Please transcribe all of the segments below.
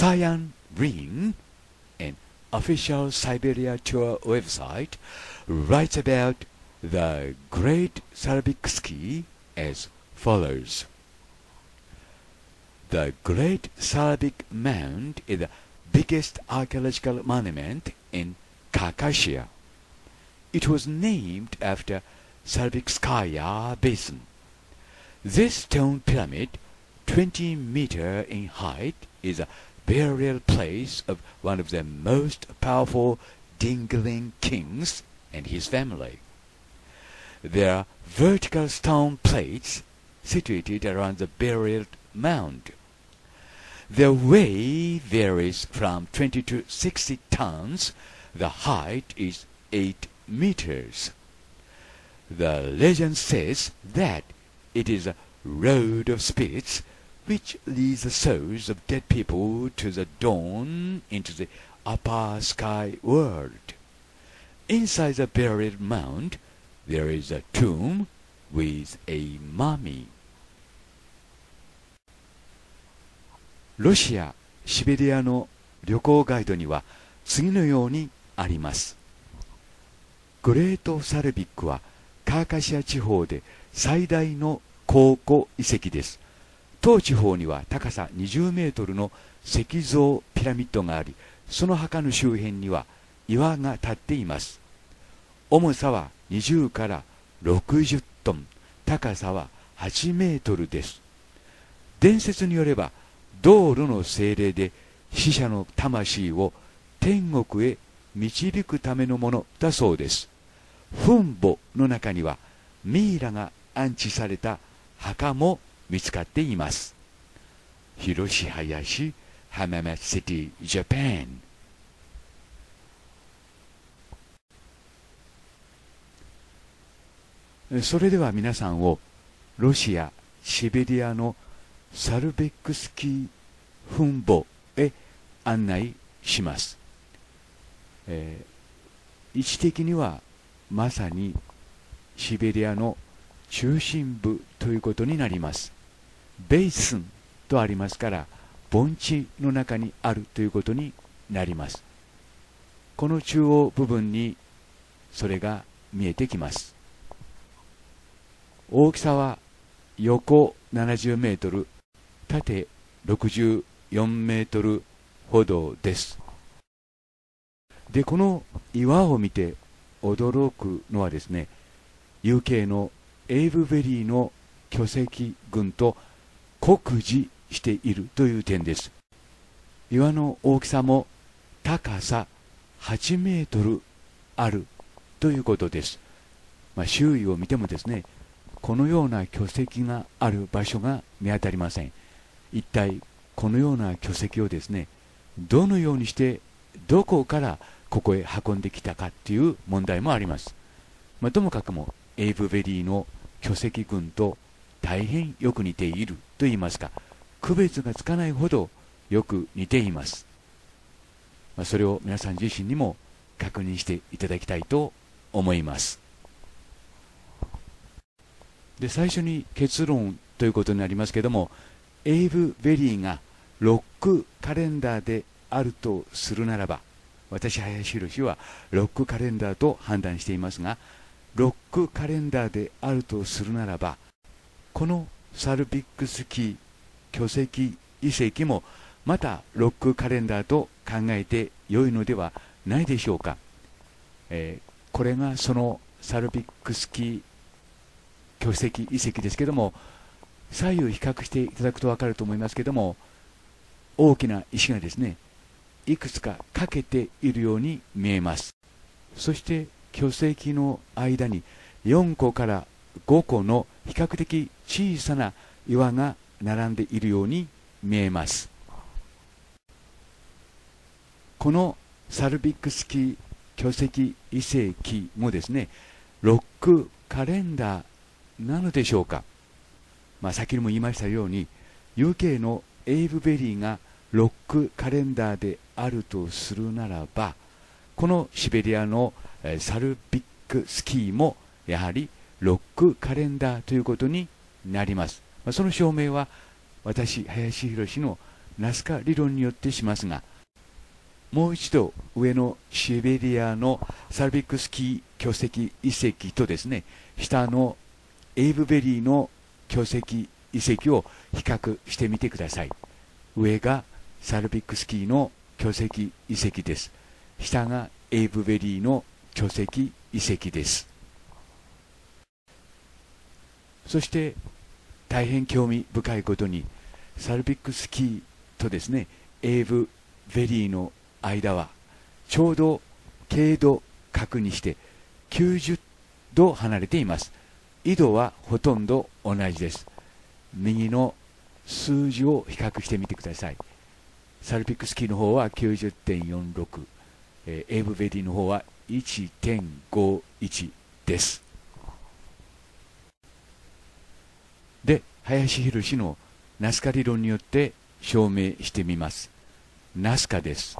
Cyan Ring, an official Siberia tour website, writes about the Great Sarbiksky as follows. The Great Sarabik Mound is the biggest archaeological monument in Kakashia. It was named after Sarabikskaya Basin. This stone pyramid, 20 meter in height, is a burial place of one of the most powerful Dingling kings and his family. There are vertical stone plates situated around the burial mound. The weight varies from 20 to 60 tons. The height is 8 meters. The legend says that it is a road of spirits which leads the souls of dead people to the dawn into the upper sky world. Inside the buried mound there is a tomb with a mummy. ロシア・シベリアの旅行ガイドには次のようにあります。グレート・サルビックはカーカシア地方で最大の考古遺跡です。当地方には高さ20メートルの石像ピラミッドがありその墓の周辺には岩が立っています重さは20から60トン高さは8メートルです伝説によれば道路の精霊で死者の魂を天国へ導くためのものだそうです墳墓の中にはミイラが安置された墓も見つかっています。広し林浜松シティジャパンそれでは皆さんをロシアシベリアのサルベックスキー墳墓へ案内します、えー、位置的にはまさにシベリアの中心部ということになりますベイスンとありますから盆地の中にあるということになりますこの中央部分にそれが見えてきます大きさは横70メートル縦64メートルほどですでこの岩を見て驚くのはですね UK のエイブベリーの巨石群と酷似しているという点です岩の大きさも高さ8メートルあるということです、まあ、周囲を見てもですねこのような巨石がある場所が見当たりません一体このような巨石をですねどのようにしてどこからここへ運んできたかっていう問題もあります、まあ、ともかくもエイブベリーの巨石群と大変よく似ていると言いますか区別がつかないほどよく似ています、まあ、それを皆さん自身にも確認していただきたいと思いますで最初に結論ということになりますけれどもエイブ・ベリーがロックカレンダーであるとするならば私、林宏はロックカレンダーと判断していますがロックカレンダーであるとするならばこのサルビックスキー巨石遺跡もまたロックカレンダーと考えて良いのではないでしょうか、えー、これがそのサルビックスキー巨石遺跡ですけども左右比較していただくと分かると思いますけども大きな石がですねいくつかかけているように見えますそして巨石の間に4個から5個の比較的小さな岩が並んでいるように見えますこのサルビックスキー巨石遺跡もですねロックカレンダーなのでしょうか、まあ、先にも言いましたように UK のエイブベリーがロックカレンダーであるとするならばこのシベリアのサルビックスキーもやはりロックカレンダーということになります。その証明は私、林博のナスカ理論によってしますが、もう一度上のシベリアのサルビックスキー巨石遺跡とですね、下のエイブベリーの巨石遺跡を比較してみてください。上がサルビックスキーの巨石遺跡です。下がエイブベリーの巨石遺跡です。そして大変興味深いことにサルビックスキーとですねエーブ・ベリーの間はちょうど経度角にして90度離れています緯度はほとんど同じです右の数字を比較してみてくださいサルピックスキーの方は90.46、えー、エーブ・ベリーの方は1.51ですで林博のナスカ理論によって証明してみますナスカです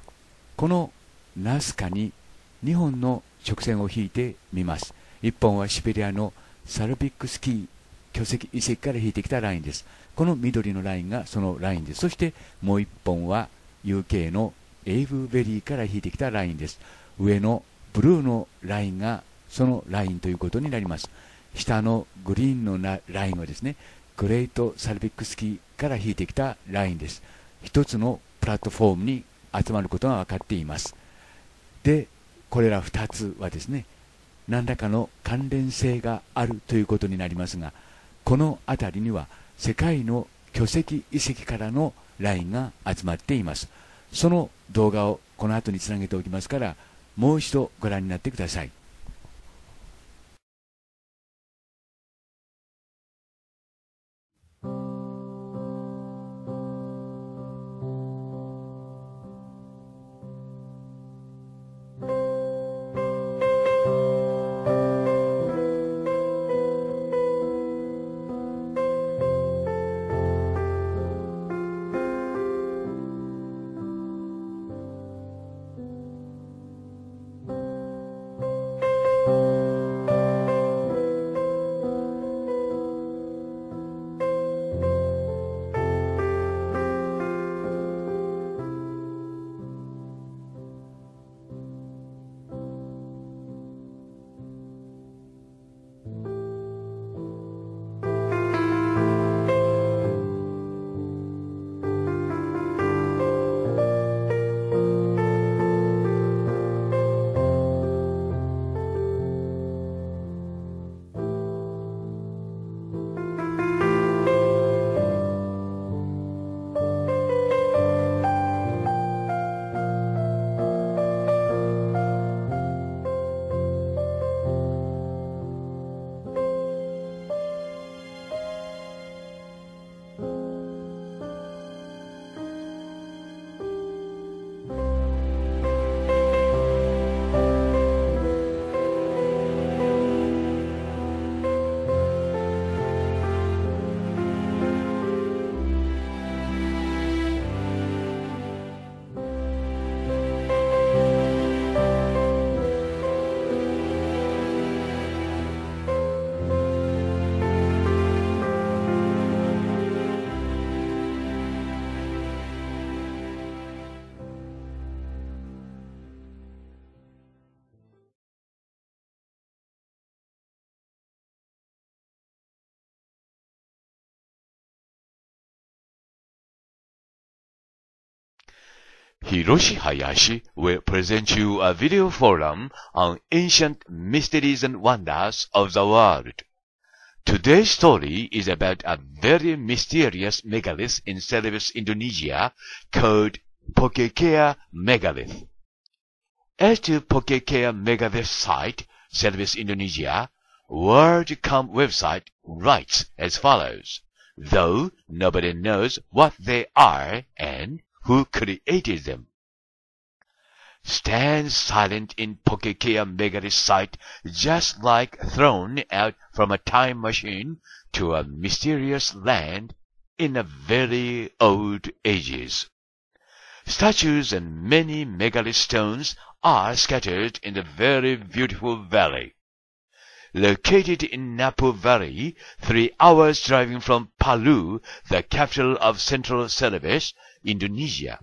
このナスカに2本の直線を引いてみます1本はシベリアのサルビックスキー巨石遺跡から引いてきたラインですこの緑のラインがそのラインですそしてもう1本は UK のエイブベリーから引いてきたラインです上のブルーのラインがそのラインということになります下のグリーンのラインはですねグレートサルビックスキーから引いてきたラインです一つのプラットフォームに集まることが分かっていますでこれら2つはですね何らかの関連性があるということになりますがこの辺りには世界の巨石遺跡からのラインが集まっていますその動画をこの後につなげておきますからもう一度ご覧になってください Hiroshi Hayashi will present you a video forum on ancient mysteries and wonders of the world. Today's story is about a very mysterious megalith in Celebes, Indonesia called Pokekea megalith. As to Pokekea megalith site, Celebes, Indonesia, WorldCom website writes as follows, though nobody knows what they are and who created them. Stand silent in Pokikia Megari's sight, just like thrown out from a time machine to a mysterious land in a very old ages. Statues and many megalith stones are scattered in the very beautiful valley. Located in Napo Valley, three hours driving from Palu, the capital of central Celebes, Indonesia.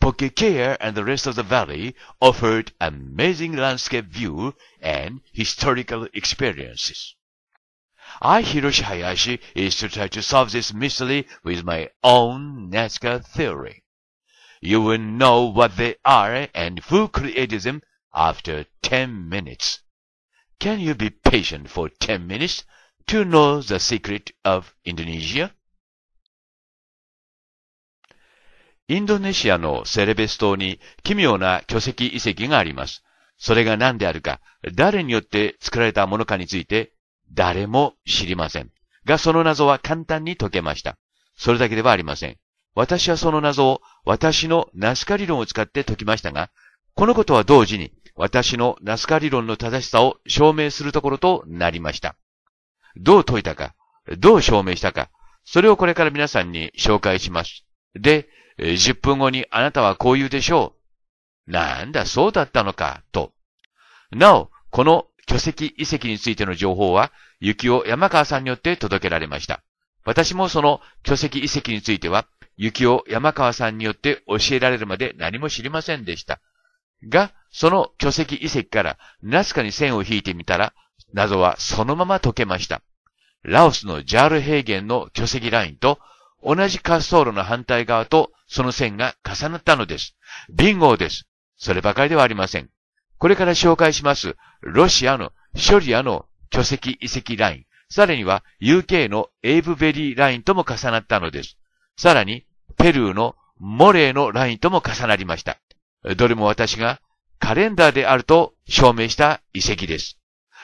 Pokekea and the rest of the valley offered amazing landscape view and historical experiences. I, Hiroshi Hayashi, is to try to solve this mystery with my own Nazca theory. You will know what they are and who created them after ten minutes. Can you be patient for ten minutes to know the secret of Indonesia? インドネシアのセレベス島に奇妙な巨石遺跡があります。それが何であるか、誰によって作られたものかについて、誰も知りません。が、その謎は簡単に解けました。それだけではありません。私はその謎を私のナスカ理論を使って解きましたが、このことは同時に私のナスカ理論の正しさを証明するところとなりました。どう解いたか、どう証明したか、それをこれから皆さんに紹介します。で、10分後にあなたはこう言うでしょう。なんだ、そうだったのか、と。なお、この巨石遺跡についての情報は、雪尾山川さんによって届けられました。私もその巨石遺跡については、雪尾山川さんによって教えられるまで何も知りませんでした。が、その巨石遺跡からナスカに線を引いてみたら、謎はそのまま解けました。ラオスのジャール平原の巨石ラインと同じ滑走路の反対側とその線が重なったのです。ビンゴです。そればかりではありません。これから紹介します、ロシアのショリアの巨石遺跡ライン、さらには UK のエイブベリーラインとも重なったのです。さらに、ペルーのモレーのラインとも重なりました。どれも私がカレンダーであると証明した遺跡です。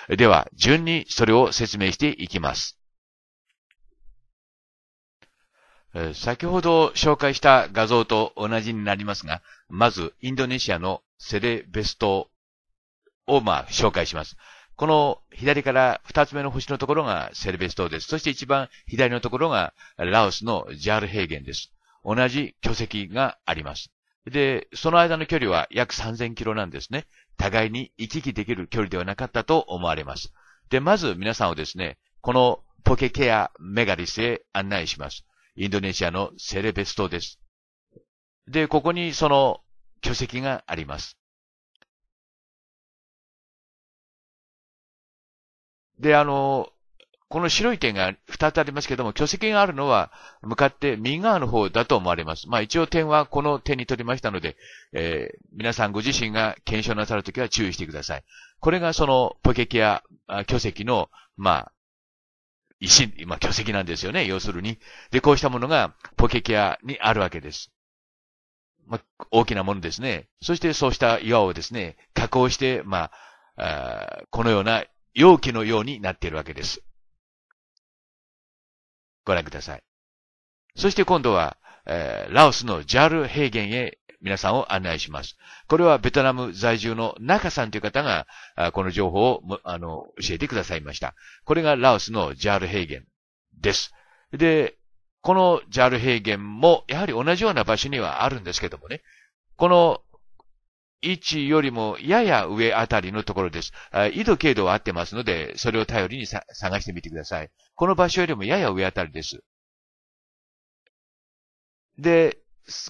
では、順にそれを説明していきます。先ほど紹介した画像と同じになりますが、まずインドネシアのセレベス島をまあ紹介します。この左から二つ目の星のところがセレベス島です。そして一番左のところがラオスのジャール平原です。同じ巨石があります。で、その間の距離は約3000キロなんですね。互いに行き来できる距離ではなかったと思われます。で、まず皆さんをですね、このポケケアメガリスへ案内します。インドネシアのセレベス島です。で、ここにその巨石があります。で、あの、この白い点が2つありますけども、巨石があるのは向かって右側の方だと思われます。まあ一応点はこの点に取りましたので、えー、皆さんご自身が検証なさるときは注意してください。これがそのポケキア巨石の、まあ、石、今、巨石なんですよね、要するに。で、こうしたものがポケケアにあるわけです。まあ、大きなものですね。そしてそうした岩をですね、加工して、まあ、あこのような容器のようになっているわけです。ご覧ください。そして今度は、えー、ラオスのジャル平原へ皆さんを案内します。これはベトナム在住の中さんという方が、この情報をあの教えてくださいました。これがラオスのジャール平原です。で、このジャール平原も、やはり同じような場所にはあるんですけどもね、この位置よりもやや上あたりのところです。緯度、経度は合ってますので、それを頼りに探してみてください。この場所よりもやや上あたりです。で、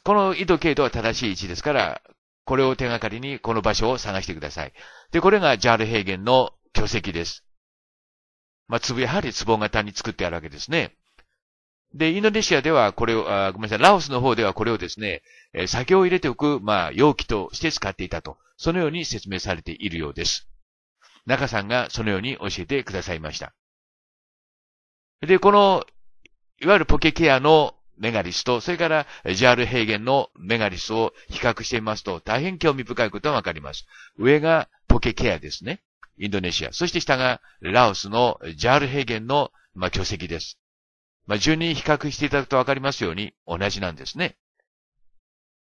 この緯度経度は正しい位置ですから、これを手がかりにこの場所を探してください。で、これがジャール平原の巨石です。まあ、つぶ、やはり壺型に作ってあるわけですね。で、インドネシアではこれを、あごめんなさい、ラオスの方ではこれをですね、え酒を入れておく、まあ、容器として使っていたと、そのように説明されているようです。中さんがそのように教えてくださいました。で、この、いわゆるポケケアのメガリスト、それからジャール・平原のメガリストを比較してみますと、大変興味深いことがわかります。上がポケケアですね。インドネシア。そして下がラオスのジャール・平原の、まあ、巨石です。まあ、順に比較していただくとわかりますように、同じなんですね。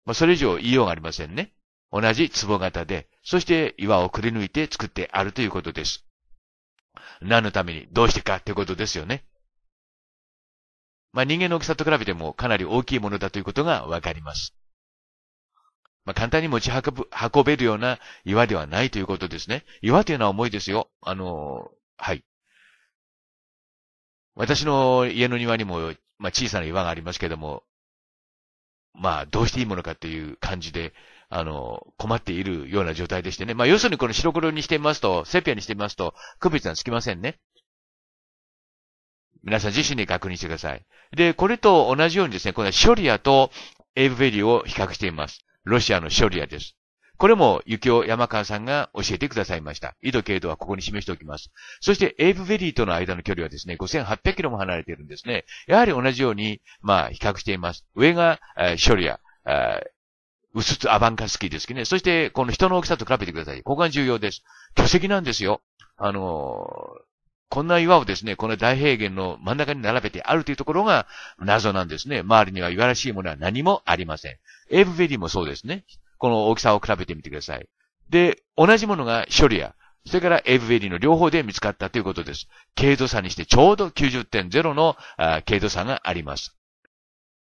まあ、それ以上言いようがありませんね。同じ壺型で、そして岩をくり抜いて作ってあるということです。何のために、どうしてかってことですよね。まあ、人間の大きさと比べてもかなり大きいものだということがわかります。まあ、簡単に持ち運ぶ、運べるような岩ではないということですね。岩というのは重いですよ。あの、はい。私の家の庭にも、まあ、小さな岩がありますけども、まあ、どうしていいものかという感じで、あの、困っているような状態でしてね。まあ、要するにこの白黒にしてみますと、セピアにしてみますと、区別がつきませんね。皆さん自身で確認してください。で、これと同じようにですね、このショリアとエイブベリーを比較しています。ロシアのショリアです。これも、ゆきお山川さんが教えてくださいました。緯度経度はここに示しておきます。そして、エイブベリーとの間の距離はですね、5800キロも離れているんですね。やはり同じように、まあ、比較しています。上が、えー、ショリア、えー薄つアバンカスキーですけどね。そして、この人の大きさと比べてください。ここが重要です。巨石なんですよ。あのー、こんな岩をですね、この大平原の真ん中に並べてあるというところが謎なんですね。周りには岩らしいものは何もありません。エーブベリーもそうですね。この大きさを比べてみてください。で、同じものがショリア、それからエーブベリーの両方で見つかったということです。軽度差にしてちょうど90.0の軽度差があります。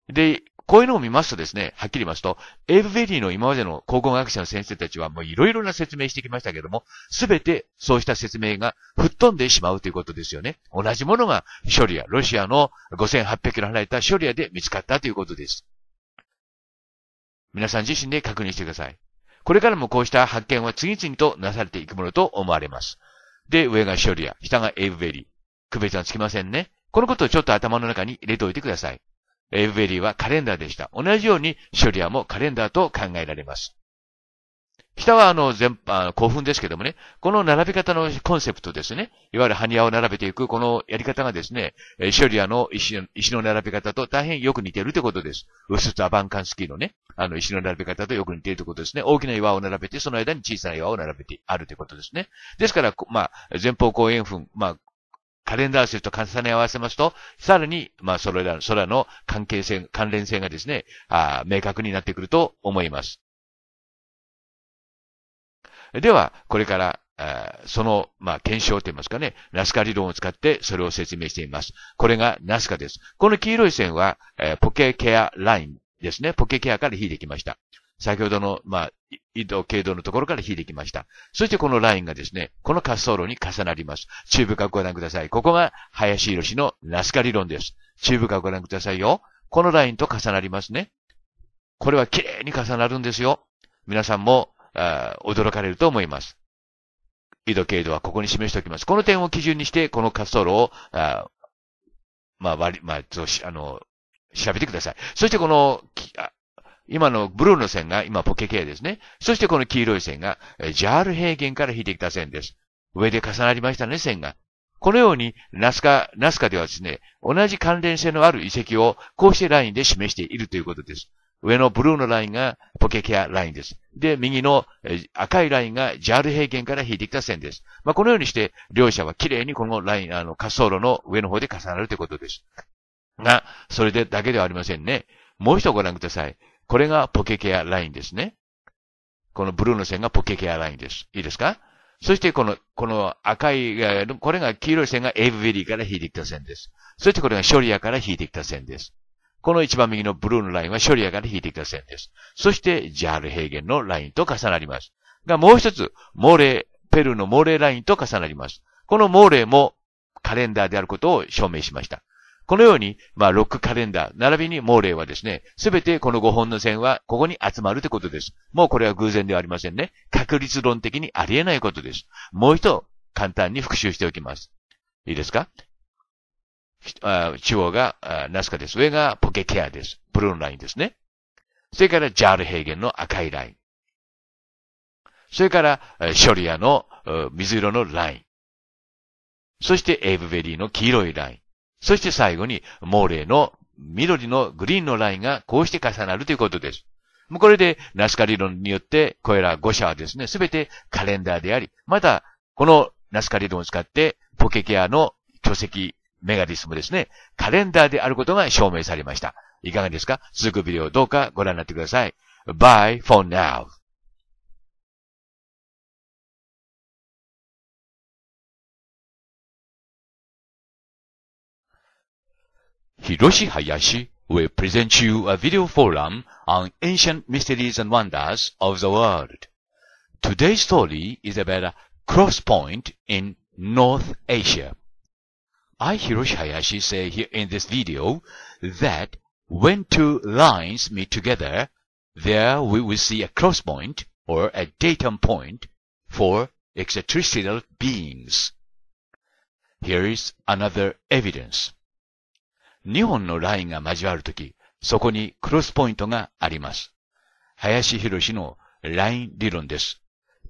で、こういうのを見ますとですね、はっきり言いますと、エイブベリーの今までの考古学者の先生たちはもういろいろな説明してきましたけども、すべてそうした説明が吹っ飛んでしまうということですよね。同じものがショリア、ロシアの5800キロ離れたショリアで見つかったということです。皆さん自身で確認してください。これからもこうした発見は次々となされていくものと思われます。で、上がショリア、下がエイブベリー。区別はつきませんね。このことをちょっと頭の中に入れておいてください。エヴベリーはカレンダーでした。同じようにショリアもカレンダーと考えられます。下はあの全般、興奮ですけどもね、この並び方のコンセプトですね、いわゆるハニを並べていくこのやり方がですね、ショリアの石の並び方と大変よく似ているということです。ウスとアバンカンスキーのね、あの石の並び方とよく似ているということですね。大きな岩を並べて、その間に小さな岩を並べてあるということですね。ですから、まあ、前方後円墳、まあ、カレンダー説と重ね合わせますと、さらに、まあ、それらの、それらの関係性、関連性がですね、あ明確になってくると思います。では、これから、その、まあ、検証と言いますかね、ナスカ理論を使ってそれを説明しています。これがナスカです。この黄色い線は、えポケケアラインですね。ポケケアから引いてきました。先ほどの、まあ、移動、経度のところから引いてきました。そしてこのラインがですね、この滑走路に重なります。中部をご覧ください。ここが林博士のナスカ理論です。中部をご覧くださいよ。このラインと重なりますね。これは綺麗に重なるんですよ。皆さんも、驚かれると思います。移動経度はここに示しておきます。この点を基準にして、この滑走路を、あまあ、割り、まあ、あの、調べてください。そしてこの、今のブルーの線が今ポケアですね。そしてこの黄色い線がジャール平原から引いてきた線です。上で重なりましたね、線が。このように、ナスカ、ナスカではですね、同じ関連性のある遺跡をこうしてラインで示しているということです。上のブルーのラインがポケケアラインです。で、右の赤いラインがジャール平原から引いてきた線です。まあ、このようにして、両者は綺麗にこのライン、あの、滑走路の上の方で重なるということです。が、それでだけではありませんね。もう一度ご覧ください。これがポケケアラインですね。このブルーの線がポケケアラインです。いいですかそしてこの、この赤い、これが黄色い線がエイブベリーから引いてきた線です。そしてこれがショリアから引いてきた線です。この一番右のブルーのラインはショリアから引いてきた線です。そしてジャール平原のラインと重なります。がもう一つ、モーレー、ペルーのモーレーラインと重なります。このモーレーもカレンダーであることを証明しました。このように、まあ、ロックカレンダー、並びにモーレはですね、すべてこの5本の線はここに集まるということです。もうこれは偶然ではありませんね。確率論的にありえないことです。もう一度、簡単に復習しておきます。いいですか中央がナスカです。上がポケケアです。ブルーのラインですね。それからジャール平原の赤いライン。それから、ショリアの水色のライン。そして、エイブベリーの黄色いライン。そして最後に、モーレーの緑のグリーンのラインがこうして重なるということです。もうこれで、ナスカ理論によって、これら5社はですね、すべてカレンダーであり、また、このナスカ理論を使って、ポケケアの巨石、メガディスもですね、カレンダーであることが証明されました。いかがですか続くビデオどうかご覧になってください。Bye for now. Hiroshi Hayashi will present you a video forum on ancient mysteries and wonders of the world. Today's story is about a cross point in North Asia. I, Hiroshi Hayashi, say here in this video that when two lines meet together, there we will see a cross point or a datum point for extraterrestrial beings. Here is another evidence. 2本のラインが交わるとき、そこにクロスポイントがあります。林博士のライン理論です。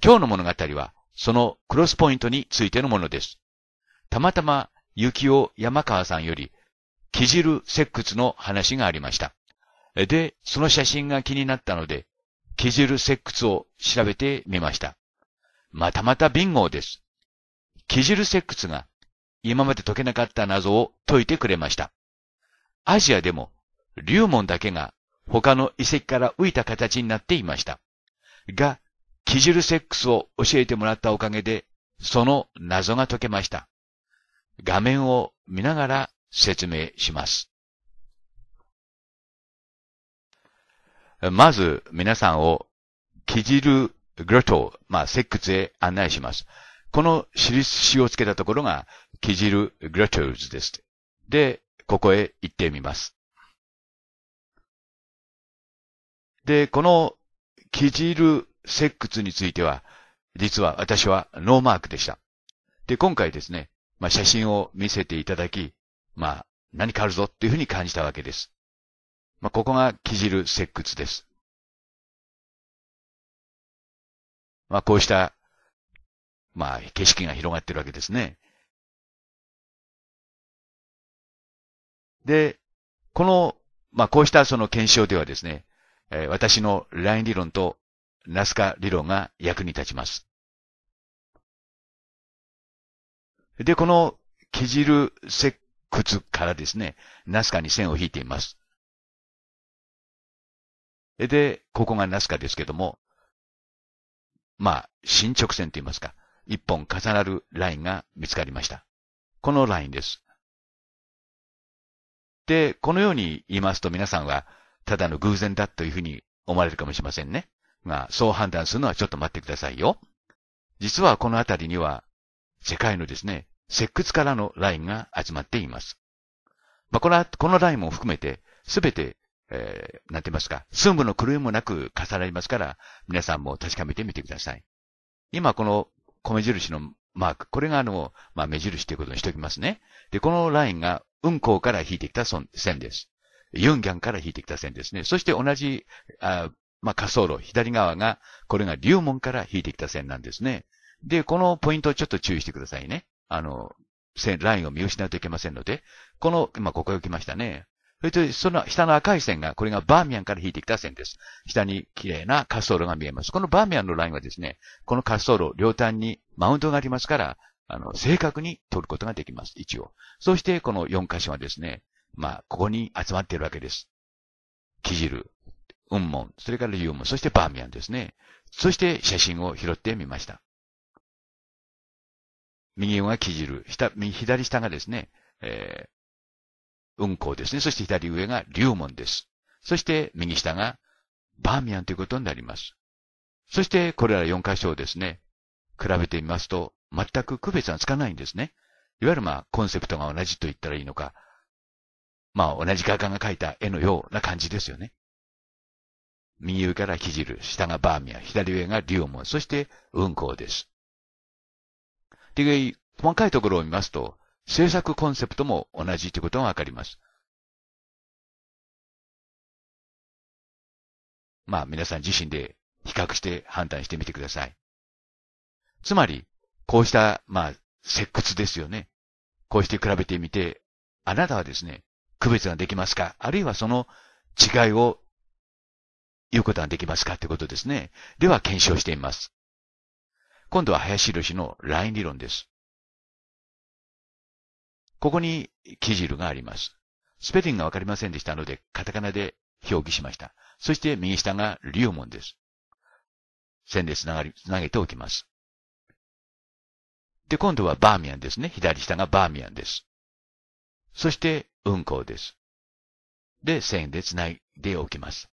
今日の物語は、そのクロスポイントについてのものです。たまたま、幸雄山川さんより、木汁石窟の話がありました。で、その写真が気になったので、木汁石窟を調べてみました。またまたビンゴです。木汁石窟が今まで解けなかった謎を解いてくれました。アジアでも、龍門だけが他の遺跡から浮いた形になっていました。が、キジルセックスを教えてもらったおかげで、その謎が解けました。画面を見ながら説明します。まず皆さんをキジルグロト、まあ、石窟へ案内します。この印をつけたところがキジルグロトーズです。で、ここへ行ってみます。で、このキジル石窟については、実は私はノーマークでした。で、今回ですね、まあ、写真を見せていただき、まあ、何かあるぞっていうふうに感じたわけです。まあ、ここがキジル石窟です。まあ、こうした、まあ、景色が広がってるわけですね。で、この、まあ、こうしたその検証ではですね、えー、私のライン理論とナスカ理論が役に立ちます。で、このケジル石窟からですね、ナスカに線を引いています。で、ここがナスカですけども、まあ、進直線と言いますか、一本重なるラインが見つかりました。このラインです。で、このように言いますと皆さんは、ただの偶然だというふうに思われるかもしれませんね。が、そう判断するのはちょっと待ってくださいよ。実はこの辺りには、世界のですね、石窟からのラインが集まっています。まあ、こは、このラインも含めて、すべて、えー、なんて言いますか、寸部の狂いもなく重なりますから、皆さんも確かめてみてください。今この米印のマーク、これがあの、まあ、目印ということにしておきますね。で、このラインが運行から引いてきた線です。ユンギャンから引いてきた線ですね。そして同じ、あまあ、滑走路、左側が、これが龍門から引いてきた線なんですね。で、このポイントをちょっと注意してくださいね。あの、線、ラインを見失うといけませんので、この、今、ここへ来ましたね。それと、その下の赤い線が、これがバーミヤンから引いてきた線です。下に綺麗な滑走路が見えます。このバーミヤンのラインはですね、この滑走路、両端にマウントがありますから、あの、正確に取ることができます。一応。そして、この4箇所はですね、まあ、ここに集まっているわけです。キジル、雲門、それから龍門、そしてバーミヤンですね。そして写真を拾ってみました。右上がキジル、下左下がですね、えー、雲行ですね。そして左上が龍門です。そして右下がバーミヤンということになります。そしてこれら4箇所をですね、比べてみますと、全く区別がつかないんですね。いわゆるまあ、コンセプトが同じと言ったらいいのか、まあ、同じ画家が描いた絵のような感じですよね。右上から木汁、下がバーミヤ、左上がリモン、そして運行です。で、細かいところを見ますと、制作コンセプトも同じということがわかります。まあ皆さん自身で比較して判断してみてください。つまり、こうした、まあ、石窟ですよね。こうして比べてみて、あなたはですね、区別ができますかあるいはその違いを言うことができますかってことですね。では検証してみます。今度は林博士のライン理論です。ここに記事があります。スペリングがわかりませんでしたので、カタカナで表記しました。そして右下がリュウモンです。線で繋がり、繋げておきます。で、今度はバーミヤンですね。左下がバーミヤンです。そして、運行です。で、線で繋いでおきます。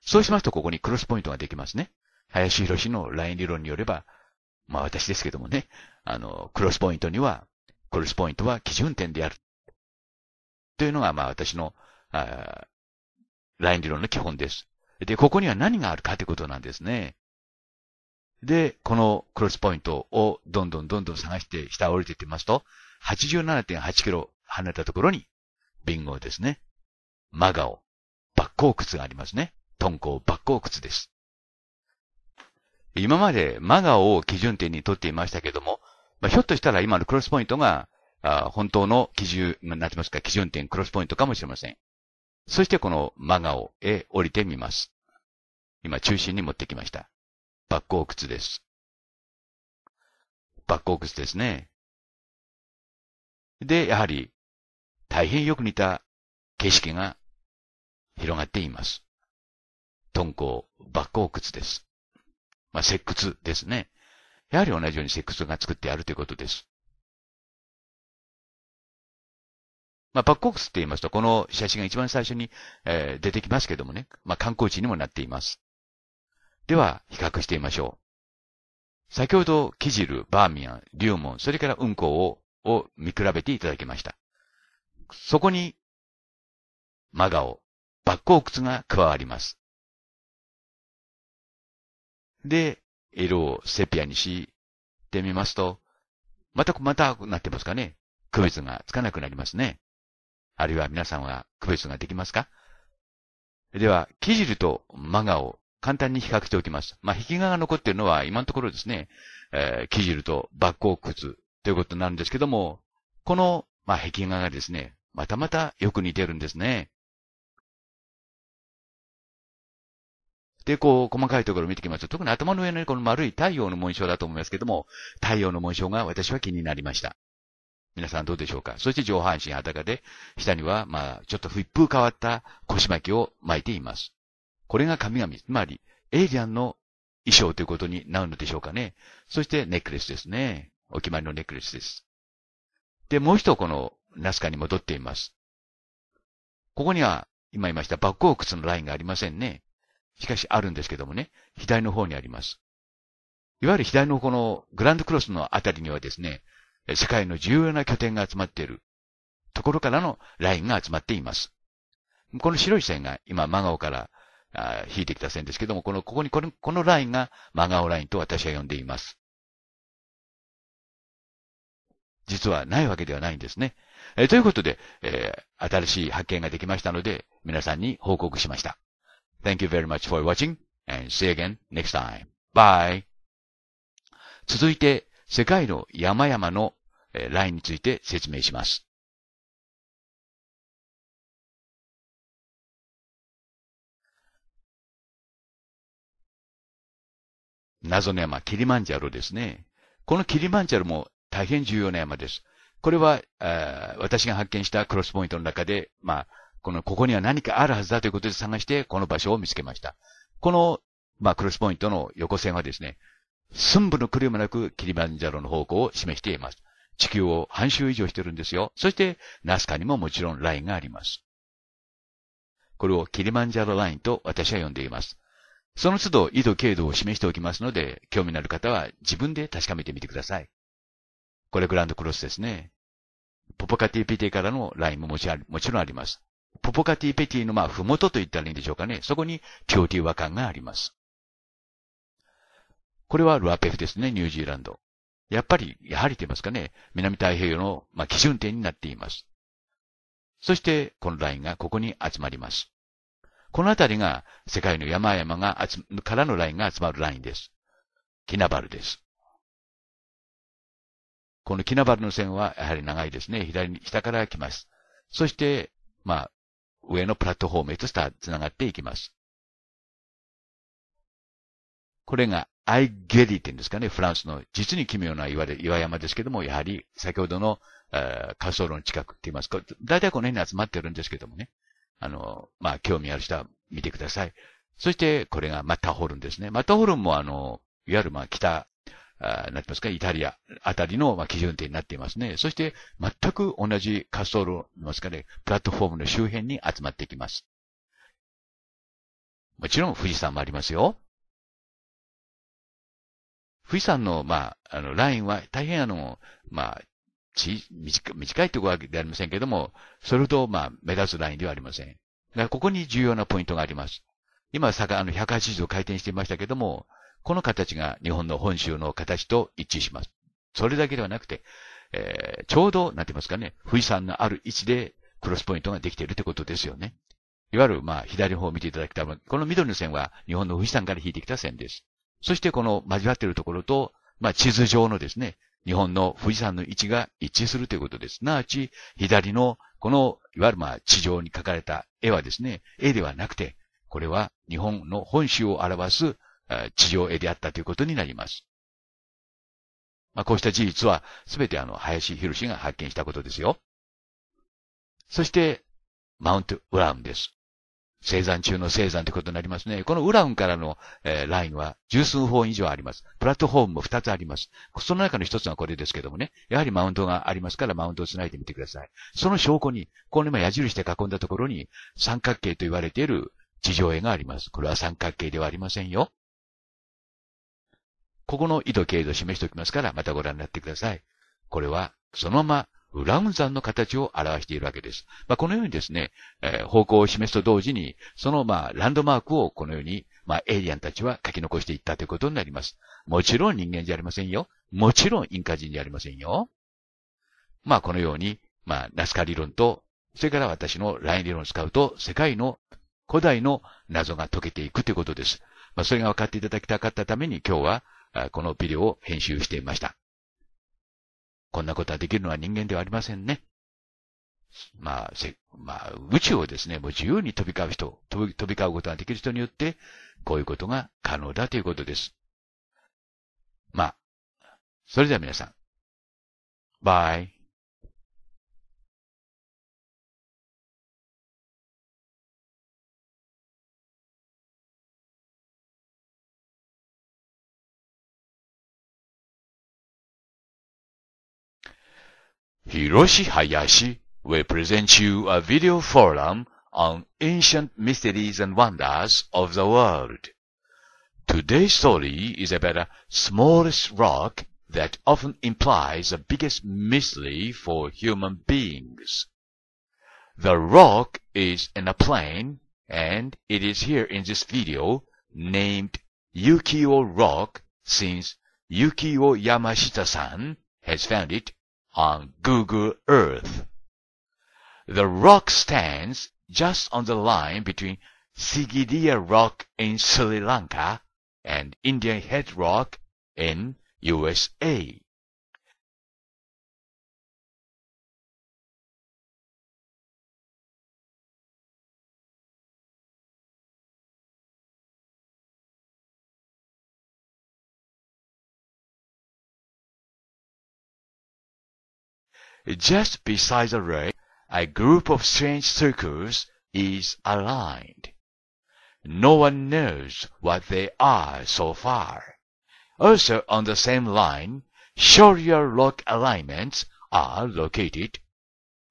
そうしますと、ここにクロスポイントができますね。林博士のライン理論によれば、まあ私ですけどもね、あの、クロスポイントには、クロスポイントは基準点である。というのが、まあ私の、あライン理論の基本です。で、ここには何があるかということなんですね。で、このクロスポイントをどんどんどんどん探して下降りていってますと、87.8キロ離れたところに、ビンゴですね。マガオ、バッコ窟がありますね。トンコバッコ靴です。今までマガオを基準点にとっていましたけども、まあ、ひょっとしたら今のクロスポイントが、あ本当の基準、なってますか、基準点、クロスポイントかもしれません。そしてこのマガオへ降りてみます。今中心に持ってきました。バッコーツです。バッコーツですね。で、やはり、大変よく似た景色が広がっています。敦煌、バッコーツです。まあ、石窟ですね。やはり同じように石窟が作ってあるということです。まあ、バッコークスって言いますと、この写真が一番最初に、えー、出てきますけどもね、まあ、観光地にもなっています。では、比較してみましょう。先ほど、キジル、バーミヤン、リューモン、それからウンコを、を見比べていただきました。そこに、マガオ、バッコークツが加わります。で、色をセピアにしてみますと、また、また、なってますかね。区別がつかなくなりますね。あるいは皆さんは区別ができますかでは、キジルとマガオ、簡単に比較しておきます。まあ、壁画が残っているのは今のところですね、えー、キジルとバッコークツということなんですけども、この、まあ、壁画がですね、またまたよく似てるんですね。で、こう、細かいところを見てきますと、特に頭の上のこの丸い太陽の紋章だと思いますけども、太陽の紋章が私は気になりました。皆さんどうでしょうかそして上半身裸で、下には、まあ、ちょっと一風変わった腰巻きを巻いています。これが神々、つまり、エイリアンの衣装ということになるのでしょうかね。そしてネックレスですね。お決まりのネックレスです。で、もう一度このナスカに戻っています。ここには、今言いましたバックオークスのラインがありませんね。しかしあるんですけどもね、左の方にあります。いわゆる左のこのグランドクロスのあたりにはですね、世界の重要な拠点が集まっているところからのラインが集まっています。この白い線が今、マガオからあ引いてきた線ですけども、この、ここに、この、このラインが真顔ラインと私は呼んでいます。実はないわけではないんですね。えー、ということで、えー、新しい発見ができましたので、皆さんに報告しました。Thank you very much for watching and see you again next time. Bye! 続いて、世界の山々のラインについて説明します。謎の山、キリマンジャロですね。このキリマンジャロも大変重要な山です。これは、あ私が発見したクロスポイントの中で、まあ、この、ここには何かあるはずだということで探して、この場所を見つけました。この、まあ、クロスポイントの横線はですね、寸分の狂いもなくキリマンジャロの方向を示しています。地球を半周以上してるんですよ。そして、ナスカにももちろんラインがあります。これをキリマンジャロラインと私は呼んでいます。その都度、緯度、経度を示しておきますので、興味のある方は自分で確かめてみてください。これグランドクロスですね。ポポカティペティからのラインももちもちろんあります。ポポカティペティのまあ、ふもとと言ったらいいんでしょうかね。そこにティオティー和感があります。これはルアペフですね、ニュージーランド。やっぱり、やはりと言いますかね、南太平洋の、まあ、基準点になっています。そして、このラインがここに集まります。この辺りが世界の山々が集、からのラインが集まるラインです。キナバルです。このキナバルの線はやはり長いですね。左に、下から来ます。そして、まあ、上のプラットフォームへと繋がっていきます。これがアイゲリって言うんですかね、フランスの実に奇妙な岩で岩山ですけども、やはり先ほどの、え滑走路の近くって言いますか、大体この辺に集まってるんですけどもね。あの、まあ、興味ある人は見てください。そして、これがマッターホルンですね。マッターホルンも、あの、いわゆる、まあ、北、あなってますか、イタリアあたりの、まあ、基準点になっていますね。そして、全く同じ滑走路、ますかね、プラットフォームの周辺に集まってきます。もちろん、富士山もありますよ。富士山の、まあ、あの、ラインは大変あの、まあ、ち、短短いところではありませんけれども、それほど、まあ、目立つラインではありません。ここに重要なポイントがあります。今、坂、あの、180度回転していましたけれども、この形が日本の本州の形と一致します。それだけではなくて、えー、ちょうど、なんて言いますかね、富士山のある位置でクロスポイントができているってことですよね。いわゆる、まあ、左の方を見ていただきたい。この緑の線は日本の富士山から引いてきた線です。そしてこの交わっているところと、まあ、地図上のですね、日本の富士山の位置が一致するということです。なわち、左の、この、いわゆるまあ、地上に描かれた絵はですね、絵ではなくて、これは日本の本州を表す地上絵であったということになります。まあ、こうした事実は、すべてあの、林博士が発見したことですよ。そして、マウント・ウラウンです。生産中の生産ということになりますね。このウランからの、えー、ラインは十数本以上あります。プラットフォームも二つあります。その中の一つがこれですけどもね。やはりマウントがありますからマウントを繋いでみてください。その証拠に、この今矢印で囲んだところに三角形と言われている地上絵があります。これは三角形ではありませんよ。ここの緯度経度を示しておきますから、またご覧になってください。これは、そのままラム山の形を表しているわけです。まあ、このようにですね、えー、方向を示すと同時に、その、まあ、ランドマークをこのように、まあ、エイリアンたちは書き残していったということになります。もちろん人間じゃありませんよ。もちろんインカ人じゃありませんよ。まあ、このように、まあ、ナスカ理論と、それから私のライン理論を使うと、世界の古代の謎が解けていくということです。まあ、それが分かっていただきたかったために今日は、このビデオを編集していました。こんなことはできるのは人間ではありませんね。まあ、せまあ、宇宙をですね、もう自由に飛び交う人、飛び飛び交うことができる人によって、こういうことが可能だということです。まあ、それでは皆さん。バイ。Hiroshi Hayashi will present you a video forum on ancient mysteries and wonders of the world. Today's story is about the smallest rock that often implies the biggest mystery for human beings. The rock is in a plane, and it is here in this video named Yukio Rock since Yukio Yamashita-san has found it on Google Earth. The rock stands just on the line between Sigiriya Rock in Sri Lanka and Indian Head Rock in USA. Just beside the ray, a group of strange circles is aligned. No one knows what they are so far. Also on the same line, Shoryer rock alignments are located.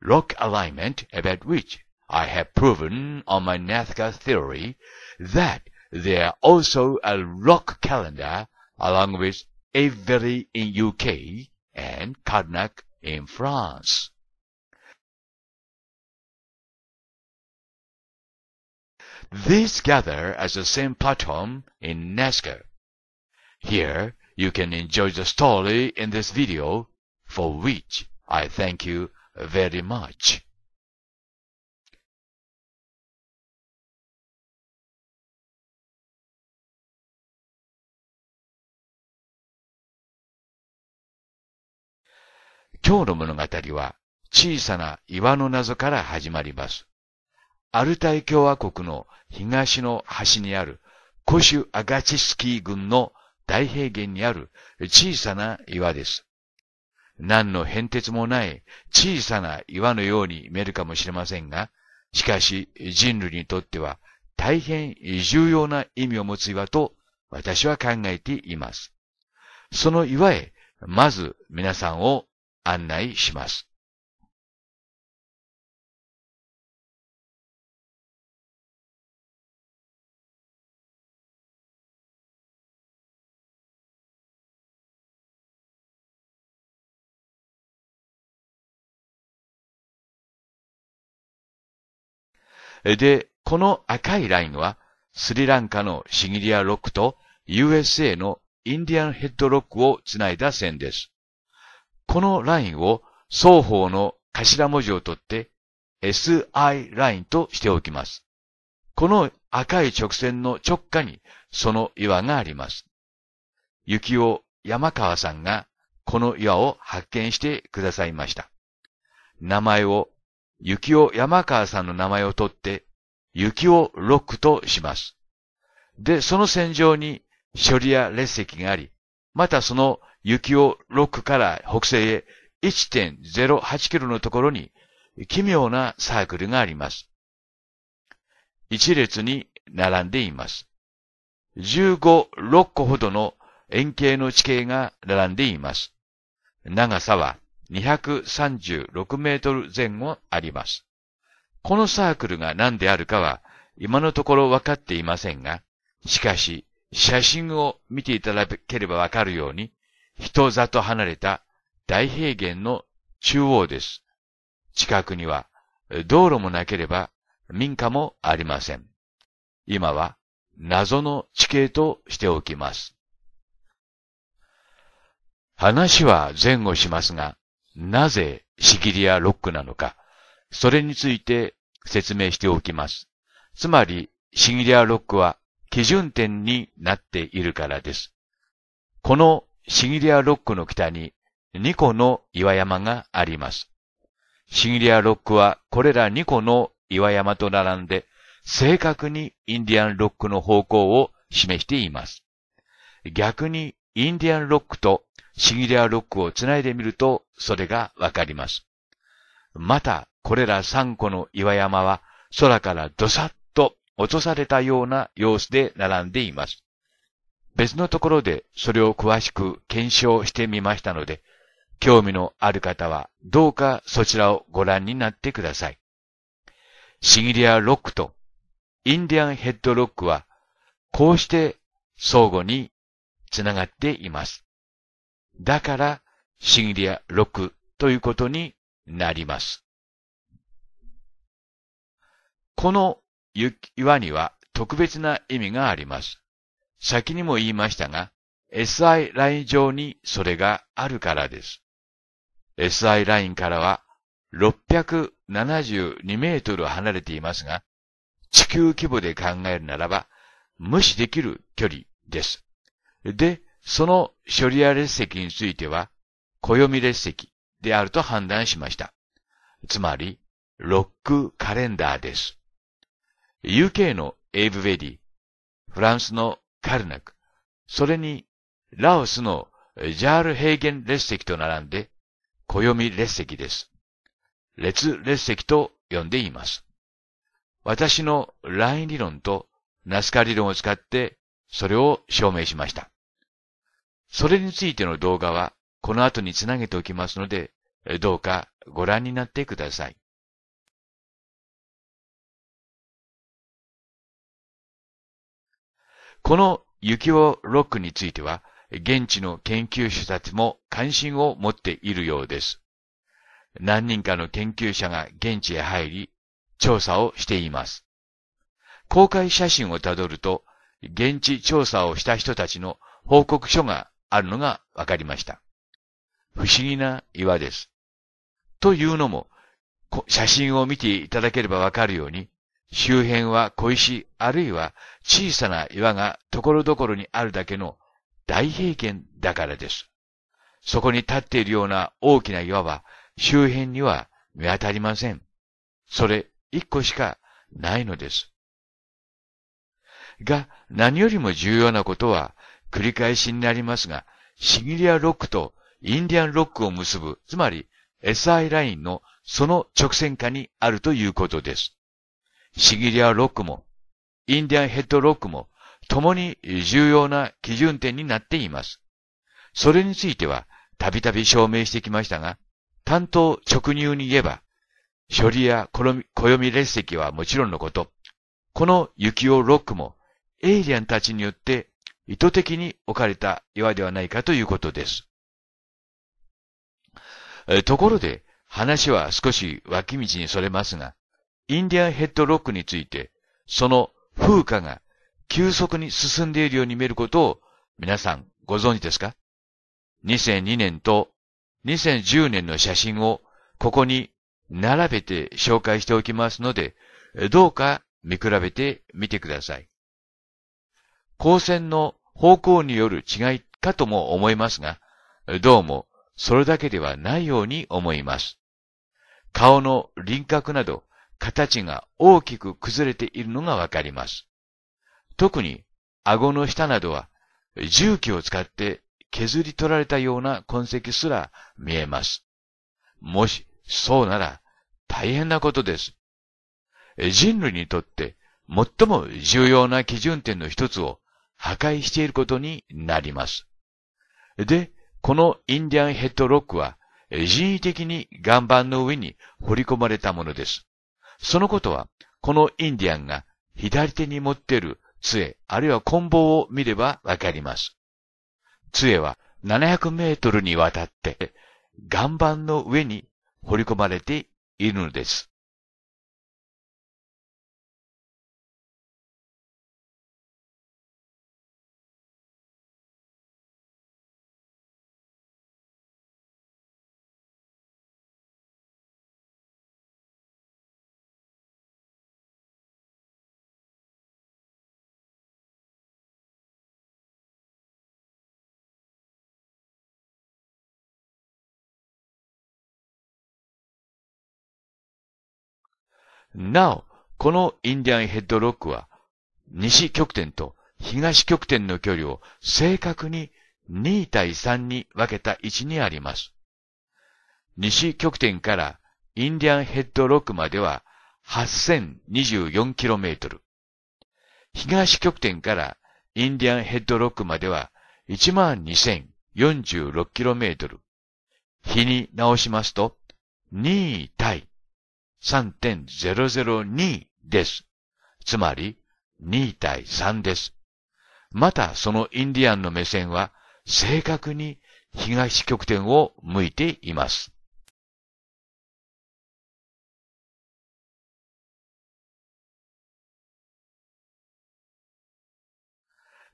Rock alignment about which I have proven on my Nazca theory that there are also a rock calendar along with Avery in UK and Karnak in France. These gather at the same platform in Nesca. Here you can enjoy the story in this video, for which I thank you very much. 今日の物語は小さな岩の謎から始まります。アルタイ共和国の東の端にあるコシュ・アガチスキー郡の大平原にある小さな岩です。何の変哲もない小さな岩のように見えるかもしれませんが、しかし人類にとっては大変重要な意味を持つ岩と私は考えています。その岩へ、まず皆さんを案内します。で、この赤いラインは、スリランカのシギリアロックと USA のインディアンヘッドロックをつないだ線です。このラインを双方の頭文字を取って SI ラインとしておきます。この赤い直線の直下にその岩があります。雪を山川さんがこの岩を発見してくださいました。名前を、雪を山川さんの名前を取って、雪をロックとします。で、その線上に処理や列石があり、またその雪をロックから北西へ1.08キロのところに奇妙なサークルがあります。一列に並んでいます。15、6個ほどの円形の地形が並んでいます。長さは236メートル前後あります。このサークルが何であるかは今のところ分かっていませんが、しかし写真を見ていただければわかるように、人里離れた大平原の中央です。近くには道路もなければ民家もありません。今は謎の地形としておきます。話は前後しますが、なぜシギリアロックなのか、それについて説明しておきます。つまり、シギリアロックは基準点になっているからです。このシギリアロックの北に2個の岩山があります。シギリアロックはこれら2個の岩山と並んで、正確にインディアンロックの方向を示しています。逆にインディアンロックとシギリアロックをつないでみるとそれがわかります。また、これら3個の岩山は空からドサッと落とされたような様子で並んでいます。別のところでそれを詳しく検証してみましたので、興味のある方はどうかそちらをご覧になってください。シギリアロックとインディアンヘッドロックはこうして相互につながっています。だからシギリアロックということになります。この岩には特別な意味があります。先にも言いましたが、SI ライン上にそれがあるからです。SI ラインからは672メートル離れていますが、地球規模で考えるならば無視できる距離です。で、その処理ア列席については、暦列席であると判断しました。つまり、ロックカレンダーです。UK のエイブ・ベディ、フランスのカルナク。それに、ラオスのジャール平原列石と並んで、暦列石です。列列石と呼んでいます。私のライン理論とナスカ理論を使って、それを証明しました。それについての動画は、この後につなげておきますので、どうかご覧になってください。この雪をロックについては、現地の研究者たちも関心を持っているようです。何人かの研究者が現地へ入り、調査をしています。公開写真をたどると、現地調査をした人たちの報告書があるのがわかりました。不思議な岩です。というのも、写真を見ていただければわかるように、周辺は小石あるいは小さな岩が所々にあるだけの大平原だからです。そこに立っているような大きな岩は周辺には見当たりません。それ一個しかないのです。が、何よりも重要なことは繰り返しになりますが、シギリアロックとインディアンロックを結ぶ、つまり SI ラインのその直線下にあるということです。シギリアロックも、インディアンヘッドロックも、共に重要な基準点になっています。それについては、たびたび証明してきましたが、担当直入に言えば、処理や暦列席はもちろんのこと、この雪をロックも、エイリアンたちによって意図的に置かれた岩ではないかということです。ところで、話は少し脇道にそれますが、インディアンヘッドロックについて、その風化が急速に進んでいるように見えることを皆さんご存知ですか ?2002 年と2010年の写真をここに並べて紹介しておきますので、どうか見比べてみてください。光線の方向による違いかとも思いますが、どうもそれだけではないように思います。顔の輪郭など形が大きく崩れているのがわかります。特に顎の下などは重機を使って削り取られたような痕跡すら見えます。もしそうなら大変なことです。人類にとって最も重要な基準点の一つを破壊していることになります。で、このインディアンヘッドロックは人為的に岩盤の上に掘り込まれたものです。そのことは、このインディアンが左手に持っている杖、あるいは棍棒を見ればわかります。杖は700メートルにわたって、岩盤の上に掘り込まれているのです。なお、このインディアンヘッドロックは、西極点と東極点の距離を正確に2対3に分けた位置にあります。西極点からインディアンヘッドロックまでは 8024km。東極点からインディアンヘッドロックまでは 12046km。日に直しますと、2対3.002です。つまり、2対3です。またそのインディアンの目線は正確に東極点を向いています。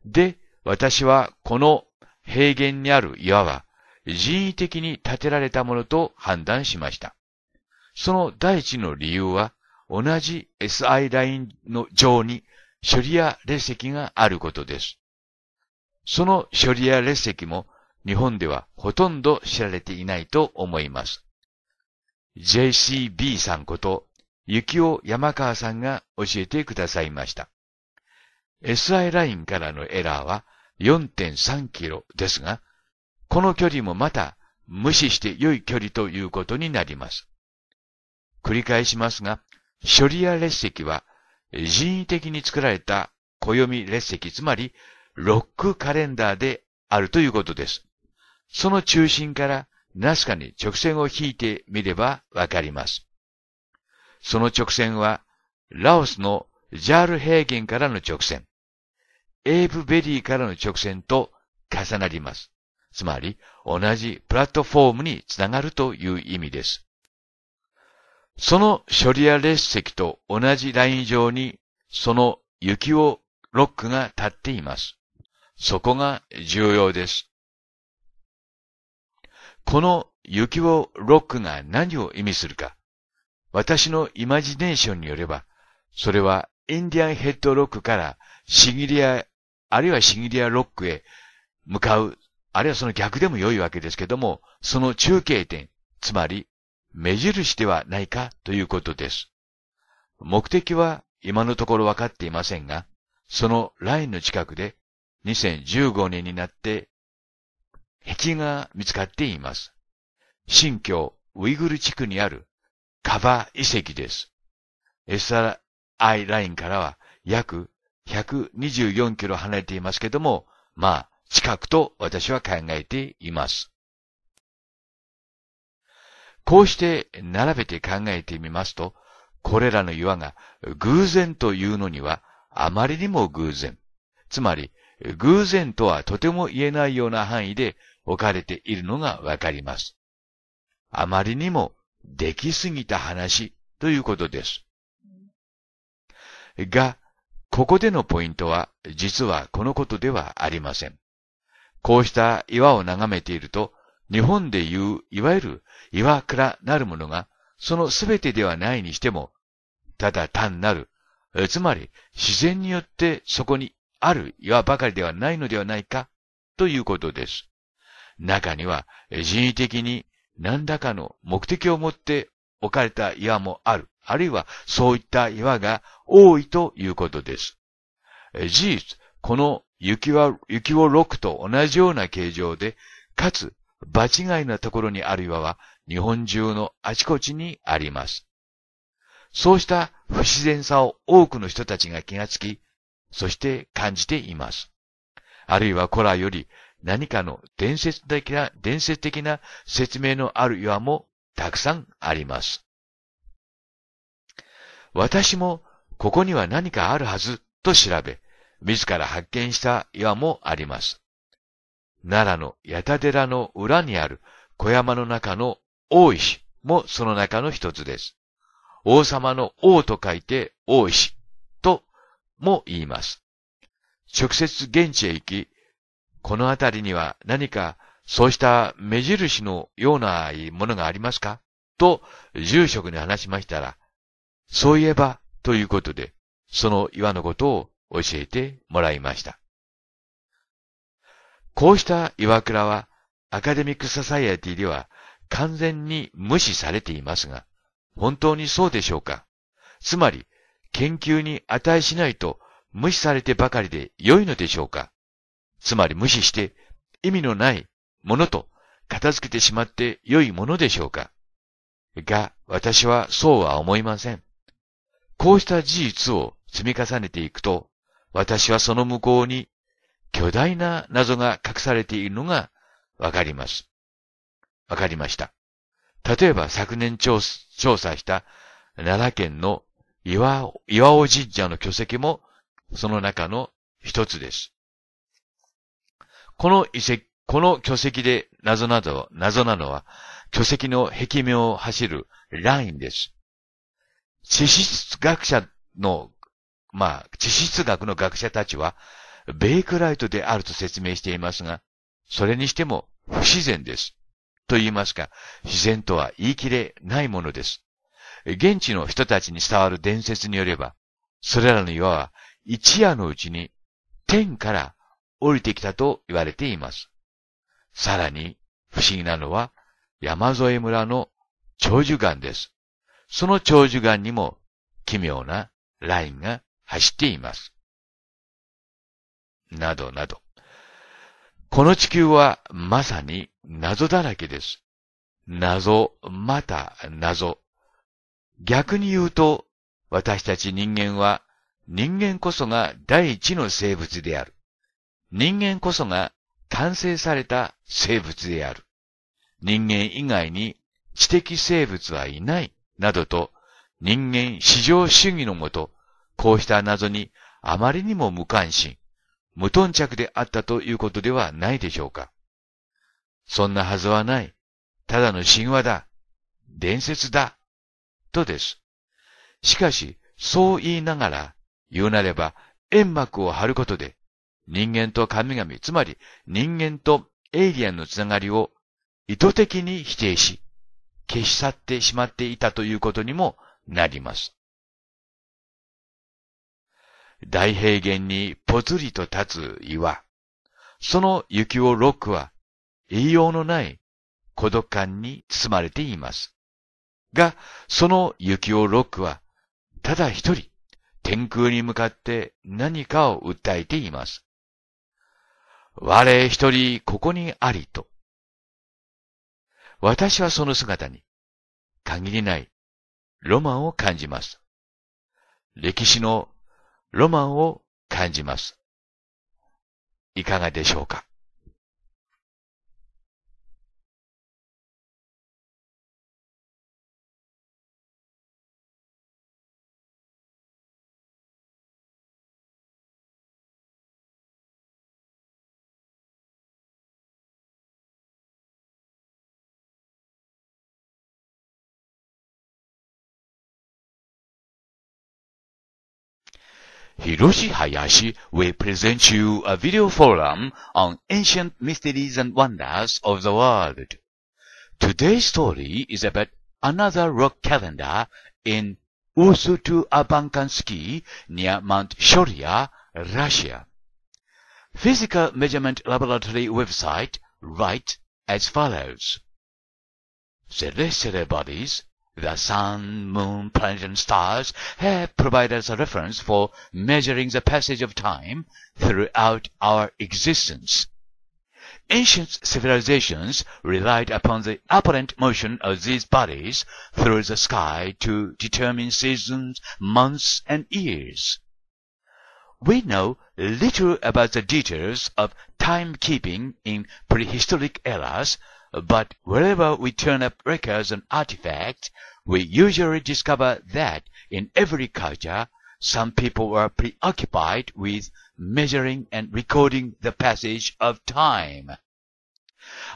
で、私はこの平原にある岩は人為的に建てられたものと判断しました。その第一の理由は、同じ SI ラインの上に処理や列席があることです。その処理や列席も日本ではほとんど知られていないと思います。JCB さんこと、幸尾山川さんが教えてくださいました。SI ラインからのエラーは4.3キロですが、この距離もまた無視して良い距離ということになります。繰り返しますが、処理屋列石は人為的に作られた暦列石、つまりロックカレンダーであるということです。その中心からナスカに直線を引いてみればわかります。その直線は、ラオスのジャール平原からの直線、エーブベリーからの直線と重なります。つまり、同じプラットフォームにつながるという意味です。そのショリア列石と同じライン上に、その雪をロックが立っています。そこが重要です。この雪をロックが何を意味するか。私のイマジネーションによれば、それはインディアンヘッドロックからシギリア、あるいはシギリアロックへ向かう、あるいはその逆でも良いわけですけども、その中継点、つまり目印ではないかということです。目的は今のところわかっていませんが、そのラインの近くで2015年になって壁が見つかっています。新疆ウイグル地区にあるカバ遺跡です。SRI ラインからは約124キロ離れていますけども、まあ近くと私は考えています。こうして並べて考えてみますと、これらの岩が偶然というのにはあまりにも偶然。つまり、偶然とはとても言えないような範囲で置かれているのがわかります。あまりにもできすぎた話ということです。が、ここでのポイントは実はこのことではありません。こうした岩を眺めていると、日本でいう、いわゆる岩倉なるものが、そのすべてではないにしても、ただ単なる、つまり自然によってそこにある岩ばかりではないのではないか、ということです。中には人為的に何らかの目的を持って置かれた岩もある、あるいはそういった岩が多いということです。事実、この雪は、雪をクと同じような形状で、かつ場違いなところにある岩は日本中のあちこちにあります。そうした不自然さを多くの人たちが気がつき、そして感じています。あるいは古来より何かの伝説的な、伝説的な説明のある岩もたくさんあります。私もここには何かあるはずと調べ、自ら発見した岩もあります。奈良の八田寺の裏にある小山の中の大石もその中の一つです。王様の王と書いて大石とも言います。直接現地へ行き、この辺りには何かそうした目印のようなものがありますかと住職に話しましたら、そういえばということで、その岩のことを教えてもらいました。こうした岩倉はアカデミックササイエティでは完全に無視されていますが、本当にそうでしょうかつまり、研究に値しないと無視されてばかりで良いのでしょうかつまり無視して意味のないものと片付けてしまって良いものでしょうかが、私はそうは思いません。こうした事実を積み重ねていくと、私はその向こうに巨大な謎が隠されているのがわかります。わかりました。例えば昨年調査した奈良県の岩岩尾神社の巨石もその中の一つです。この遺跡、この巨石で謎など、謎なのは巨石の壁面を走るラインです。地質学者の、まあ、地質学の学者たちはベイクライトであると説明していますが、それにしても不自然です。と言いますか、自然とは言い切れないものです。現地の人たちに伝わる伝説によれば、それらの岩は一夜のうちに天から降りてきたと言われています。さらに、不思議なのは山添村の長寿岩です。その長寿岩にも奇妙なラインが走っています。などなど。この地球はまさに謎だらけです。謎、また謎。逆に言うと、私たち人間は人間こそが第一の生物である。人間こそが完成された生物である。人間以外に知的生物はいない、などと人間至上主義のもと、こうした謎にあまりにも無関心、無頓着であったということではないでしょうか。そんなはずはない。ただの神話だ。伝説だ。とです。しかし、そう言いながら、言うなれば、煙幕を張ることで、人間と神々、つまり人間とエイリアンのつながりを意図的に否定し、消し去ってしまっていたということにもなります。大平原にぽつりと立つ岩。その雪をロックは、栄養のない孤独感に包まれています。が、その雪をロックは、ただ一人、天空に向かって何かを訴えています。我一人ここにありと。私はその姿に、限りないロマンを感じます。歴史のロマンを感じます。いかがでしょうか Hiroshi Hayashi will present you a video forum on ancient mysteries and wonders of the world. Today's story is about another rock calendar in Usutu Abankansky near Mount Shoria, Russia. Physical Measurement Laboratory website writes as follows. Celestial bodies the sun, moon, planet, and stars have provided us a reference for measuring the passage of time throughout our existence. Ancient civilizations relied upon the apparent motion of these bodies through the sky to determine seasons, months, and years. We know little about the details of timekeeping in prehistoric eras, but wherever we turn up records and artifacts, we usually discover that in every culture, some people were preoccupied with measuring and recording the passage of time.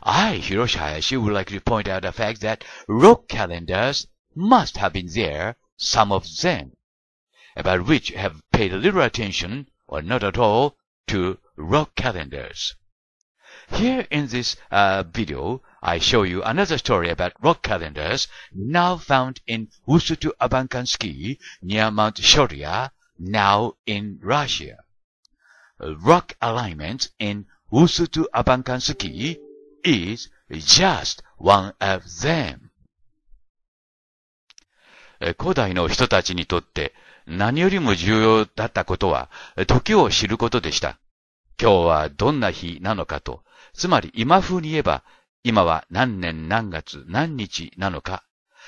I, Hiroshi Hayashi, would like to point out the fact that rock calendars must have been there, some of them, about which have paid little attention, or not at all, to rock calendars. Here in this uh, video, I show you another story about rock calendars now found in Usutu Abankansky near Mount Shoria, now in Russia. Rock alignment in Usutu Abankansky is just one of them. 古代の人たちにとって何よりも重要だったことは時を知ることでした。今日はどんな日なのかと、つまり今風に言えば今は何年何月何日なのか、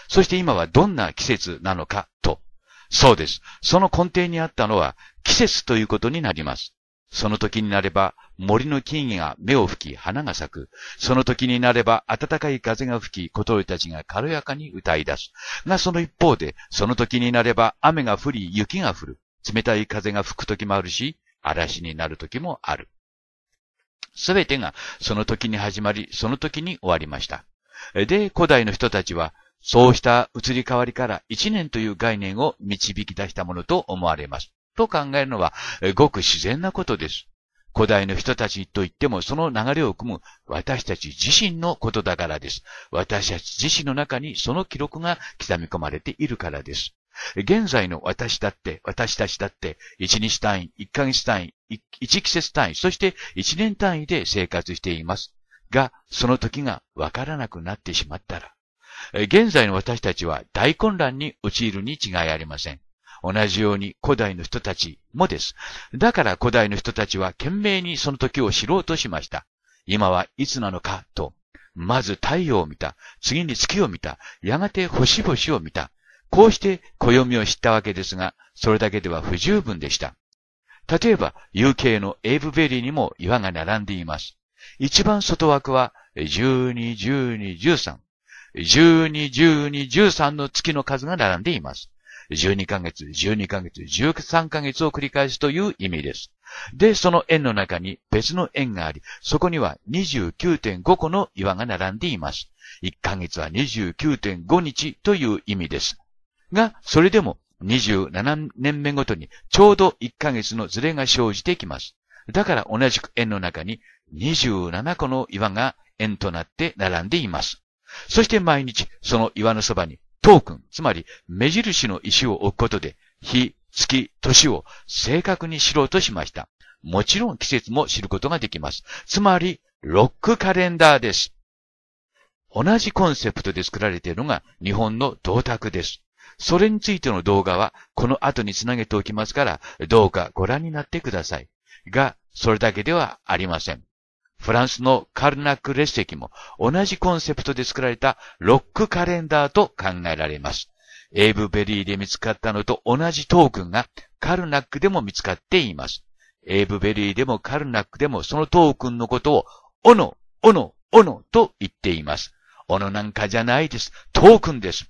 そして今はどんな季節なのかと。そうです。その根底にあったのは季節ということになります。その時になれば森の木々が目を吹き花が咲く。その時になれば暖かい風が吹き小鳥たちが軽やかに歌い出す。がその一方で、その時になれば雨が降り雪が降る。冷たい風が吹く時もあるし、嵐になる時もある。すべてがその時に始まり、その時に終わりました。で、古代の人たちは、そうした移り変わりから一年という概念を導き出したものと思われます。と考えるのは、ごく自然なことです。古代の人たちといっても、その流れを組む私たち自身のことだからです。私たち自身の中にその記録が刻み込まれているからです。現在の私だって、私たちだって、1日単位、1ヶ月単位、1季節単位、そして1年単位で生活しています。が、その時がわからなくなってしまったら、現在の私たちは大混乱に陥るに違いありません。同じように古代の人たちもです。だから古代の人たちは懸命にその時を知ろうとしました。今はいつなのかと、まず太陽を見た、次に月を見た、やがて星々を見た、こうして暦を知ったわけですが、それだけでは不十分でした。例えば、UK のエイブベリーにも岩が並んでいます。一番外枠は、12、12、13。12、12、13の月の数が並んでいます。12ヶ月、12ヶ月、13ヶ月を繰り返すという意味です。で、その円の中に別の円があり、そこには29.5個の岩が並んでいます。1ヶ月は29.5日という意味です。が、それでも27年目ごとにちょうど1ヶ月のズレが生じてきます。だから同じく円の中に27個の岩が円となって並んでいます。そして毎日その岩のそばにトークン、つまり目印の石を置くことで日、月、年を正確に知ろうとしました。もちろん季節も知ることができます。つまり、ロックカレンダーです。同じコンセプトで作られているのが日本の銅鐸です。それについての動画はこの後につなげておきますから、どうかご覧になってください。が、それだけではありません。フランスのカルナック列席も同じコンセプトで作られたロックカレンダーと考えられます。エイブベリーで見つかったのと同じトークンがカルナックでも見つかっています。エイブベリーでもカルナックでもそのトークンのことを、オノオノオノと言っています。オノなんかじゃないです。トークンです。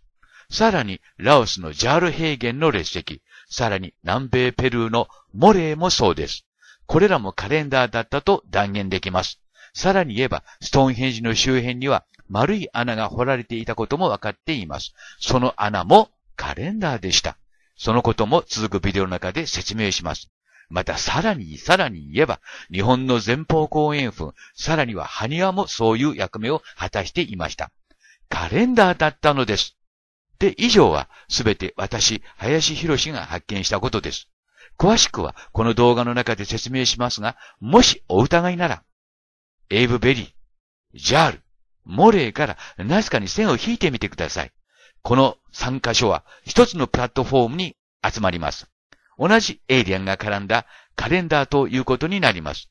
さらに、ラオスのジャール平原の列席、さらに南米ペルーのモレーもそうです。これらもカレンダーだったと断言できます。さらに言えば、ストーンヘンジの周辺には丸い穴が掘られていたこともわかっています。その穴もカレンダーでした。そのことも続くビデオの中で説明します。またさらにさらに言えば、日本の前方後円墳、さらには埴輪もそういう役目を果たしていました。カレンダーだったのです。で、以上はすべて私、林博が発見したことです。詳しくはこの動画の中で説明しますが、もしお疑いなら、エイブベリー、ジャール、モレーからナスカに線を引いてみてください。この3箇所は一つのプラットフォームに集まります。同じエイリアンが絡んだカレンダーということになります。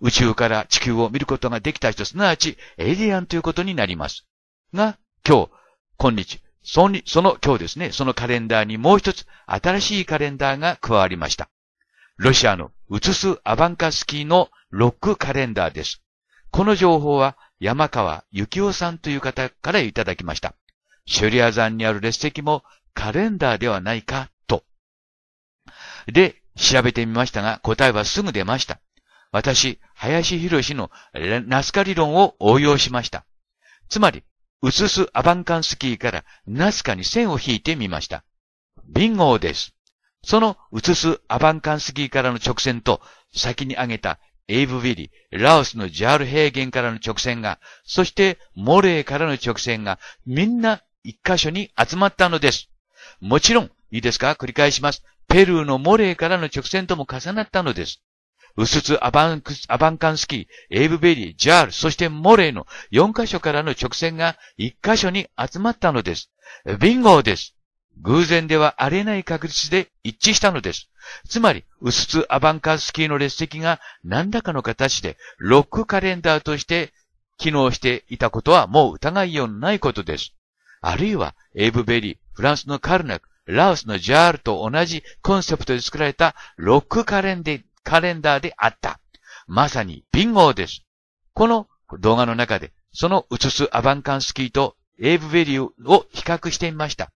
宇宙から地球を見ることができた人、すなわちエイリアンということになります。が、今日、今日、その今日ですね、そのカレンダーにもう一つ新しいカレンダーが加わりました。ロシアの移すアバンカスキーのロックカレンダーです。この情報は山川幸夫さんという方からいただきました。シュリア山にある列席もカレンダーではないかと。で、調べてみましたが答えはすぐ出ました。私、林博士のナスカ理論を応用しました。つまり、うすすアバンカンスキーからナスカに線を引いてみました。ビンゴーです。そのうつすアバンカンスキーからの直線と、先に挙げたエイブビリ、ラオスのジャール平原からの直線が、そしてモレーからの直線が、みんな一箇所に集まったのです。もちろん、いいですか繰り返します。ペルーのモレーからの直線とも重なったのです。ウスツ、アバン、アバンカンスキー、エイブベリー、ジャール、そしてモレイの4箇所からの直線が1箇所に集まったのです。ビンゴーです。偶然ではありえない確率で一致したのです。つまり、ウスツ・アバンカンスキーの列席が何らかの形でロックカレンダーとして機能していたことはもう疑いようのないことです。あるいは、エイブベリー、フランスのカルナク、ラオスのジャールと同じコンセプトで作られたロックカレンデカレンダーであった。まさにビンゴです。この動画の中で、その映すアバンカンスキーとエイブベリューを比較してみました。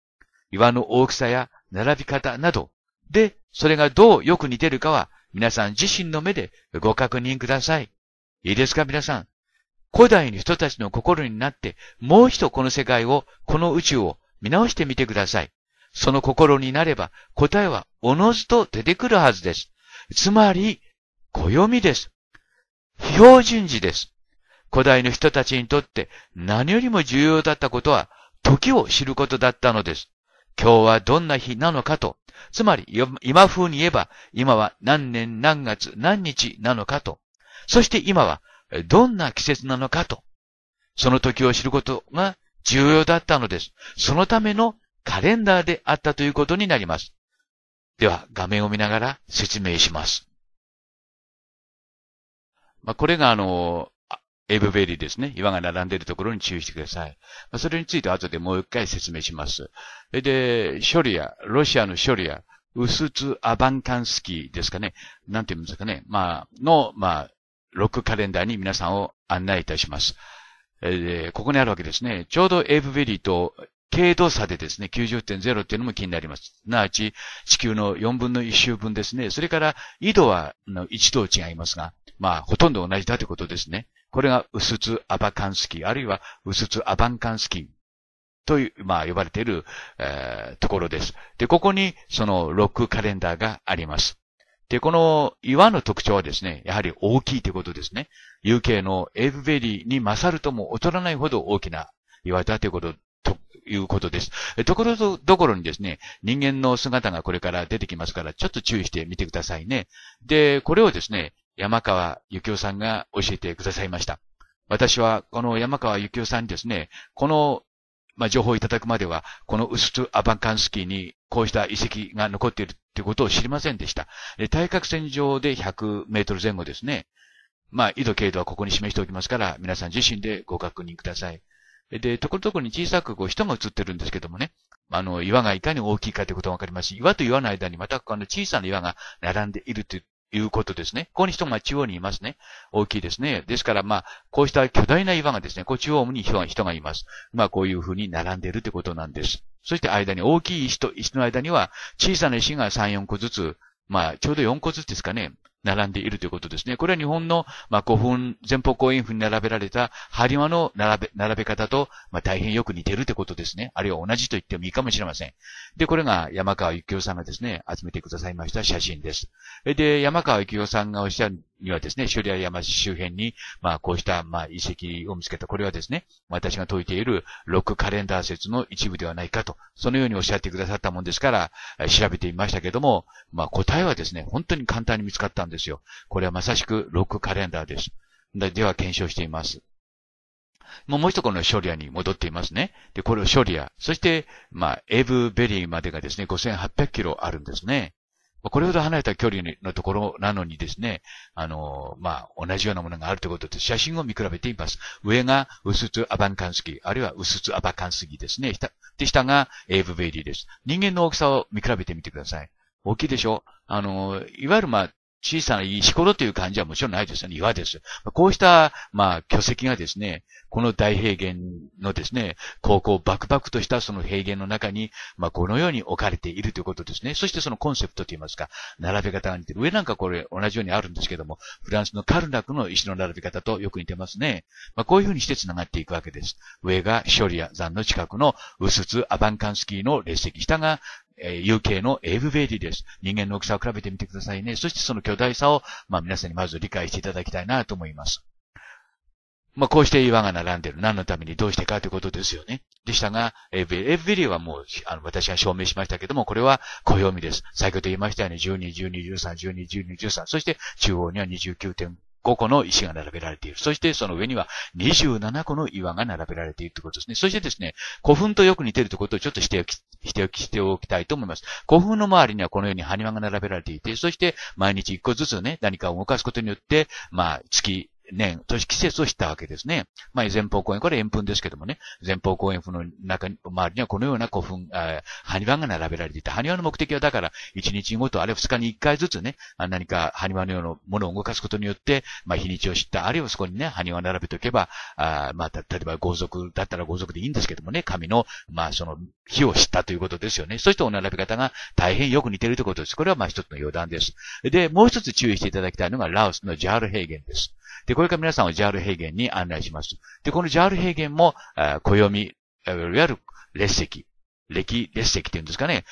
岩の大きさや並び方など、で、それがどうよく似てるかは、皆さん自身の目でご確認ください。いいですか皆さん。古代の人たちの心になって、もう一度この世界を、この宇宙を見直してみてください。その心になれば答えはおのずと出てくるはずです。つまり、暦です。標準時です。古代の人たちにとって何よりも重要だったことは、時を知ることだったのです。今日はどんな日なのかと、つまり今風に言えば、今は何年何月何日なのかと、そして今はどんな季節なのかと、その時を知ることが重要だったのです。そのためのカレンダーであったということになります。では、画面を見ながら説明します。まあ、これがあの、エブベリーですね。岩が並んでいるところに注意してください。まあ、それについては後でもう一回説明します。で、ショリア、ロシアのショリア、ウスツ・アバンカンスキーですかね。なんて言うんですかね。まあ、の、まあ、ロックカレンダーに皆さんを案内いたします。ここにあるわけですね。ちょうどエブベリーと程度差でですね、90.0っていうのも気になります。すなわち、地球の4分の1周分ですね。それから、緯度は1度違いますが、まあ、ほとんど同じだということですね。これが、薄津アバカンスキー、あるいは、薄津アバンカンスキーという、まあ、呼ばれている、えー、ところです。で、ここに、その、ロックカレンダーがあります。で、この岩の特徴はですね、やはり大きいということですね。UK のエーブベリーに勝るとも劣らないほど大きな岩だというこということです。ところどころにですね、人間の姿がこれから出てきますから、ちょっと注意してみてくださいね。で、これをですね、山川幸雄さんが教えてくださいました。私は、この山川幸雄さんにですね、この、まあ、情報をいただくまでは、このウスツ・アバンカンスキーにこうした遺跡が残っているということを知りませんでした。対角線上で100メートル前後ですね。まあ、緯度、経度はここに示しておきますから、皆さん自身でご確認ください。で、ところどころに小さくこう人が映ってるんですけどもね、あの、岩がいかに大きいかということがわかりますし、岩と岩の間にまたあの小さな岩が並んでいるという、ことですね。ここに人が中央にいますね。大きいですね。ですから、まあ、こうした巨大な岩がですね、こう中央に人が人がいます。まあ、こういうふうに並んでいるということなんです。そして間に大きい石と石の間には小さな石が3、4個ずつ、まあ、ちょうど4個ずつですかね、並んでいるということですね。これは日本の、まあ、古墳、前方後円墳に並べられた針輪の並べ、並べ方と、まあ、大変よく似てるということですね。あるいは同じと言ってもいいかもしれません。で、これが山川幸雄さんがですね、集めてくださいました写真です。で、山川幸雄さんがおっしゃるにはですね、シュリア山周辺に、まあ、こうした、まあ、遺跡を見つけた。これはですね、私が説いている6カレンダー説の一部ではないかと、そのようにおっしゃってくださったもんですから、調べてみましたけども、まあ、答えはですね、本当に簡単に見つかったんですよ。これはまさしく6カレンダーです。では、検証しています。もうもう一のショリアに戻っていますね。で、これをショリア。そして、まあ、エブベリーまでがですね、5800キロあるんですね。これほど離れた距離のところなのにですね、あの、まあ、同じようなものがあるということで、写真を見比べています。上が、ウスツアバンカンスギ、あるいはウスツアバカンスギですね。下、で、下が、エーブベイリーです。人間の大きさを見比べてみてください。大きいでしょあの、いわゆるまあ、小さな石ころという感じはもちろんないですよね。岩です。こうした、まあ、巨石がですね、この大平原のですね、高校バクバクとしたその平原の中に、まあ、このように置かれているということですね。そしてそのコンセプトといいますか、並べ方が似てる。上なんかこれ同じようにあるんですけども、フランスのカルナクの石の並べ方とよく似てますね。まあ、こういうふうにして繋がっていくわけです。上がショリア山の近くのウスツ・アバンカンスキーの列石、下がえ uk のエブベリーです。人間の大きさを比べてみてくださいね。そしてその巨大さを、まあ皆さんにまず理解していただきたいなと思います。まあこうして岩が並んでる。何のためにどうしてかということですよね。でしたが、エブベリーはもう、あの、私が証明しましたけども、これは暦です。先ほど言いましたように、12、12、13、12、12、13、そして中央には29.5 5個の石が並べられている。そしてその上には27個の岩が並べられているということですね。そしてですね、古墳とよく似ているということをちょっとしておき、しておき、しておきたいと思います。古墳の周りにはこのように埴輪が並べられていて、そして毎日1個ずつね、何かを動かすことによって、まあ、月、年、そして季節を知ったわけですね。まあ、前方公園、これ円墳ですけどもね、前方公園墳の中に、周りにはこのような古墳、あ埴輪が並べられていた。埴輪の目的はだから、1日ごと、あるいは2日に1回ずつね、何か埴輪のようなものを動かすことによって、まあ、日にちを知った、あるいはそこにね、埴輪を並べておけば、あまあ、例えば豪族だったら豪族でいいんですけどもね、神の、まあ、その、火を知ったということですよね。そしてお並び方が大変よく似ているということです。これはまあ一つの余談です。で、もう一つ注意していただきたいのが、ラオスのジャール平原です。で、これから皆さんをジャール平原に案内します。で、このジャール平原も、暦、いわゆる列石、歴列石っていうんですかね、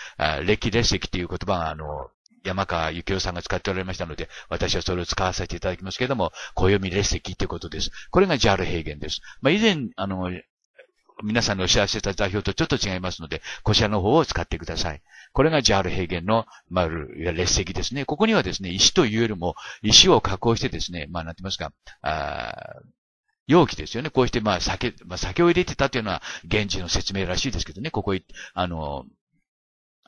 歴列石っていう言葉が、あの、山川幸夫さんが使っておられましたので、私はそれを使わせていただきますけれども、暦列石ということです。これがジャール平原です。まあ、以前、あの、皆さんにお知らせした座標とちょっと違いますので、こちらの方を使ってください。これがジャール平原の、まあ、列石ですね。ここにはですね、石というよりも、石を加工してですね、まあ、なんて言いますか、あ容器ですよね。こうして、まあ、酒、まあ、酒を入れてたというのは、現地の説明らしいですけどね、ここ、あの、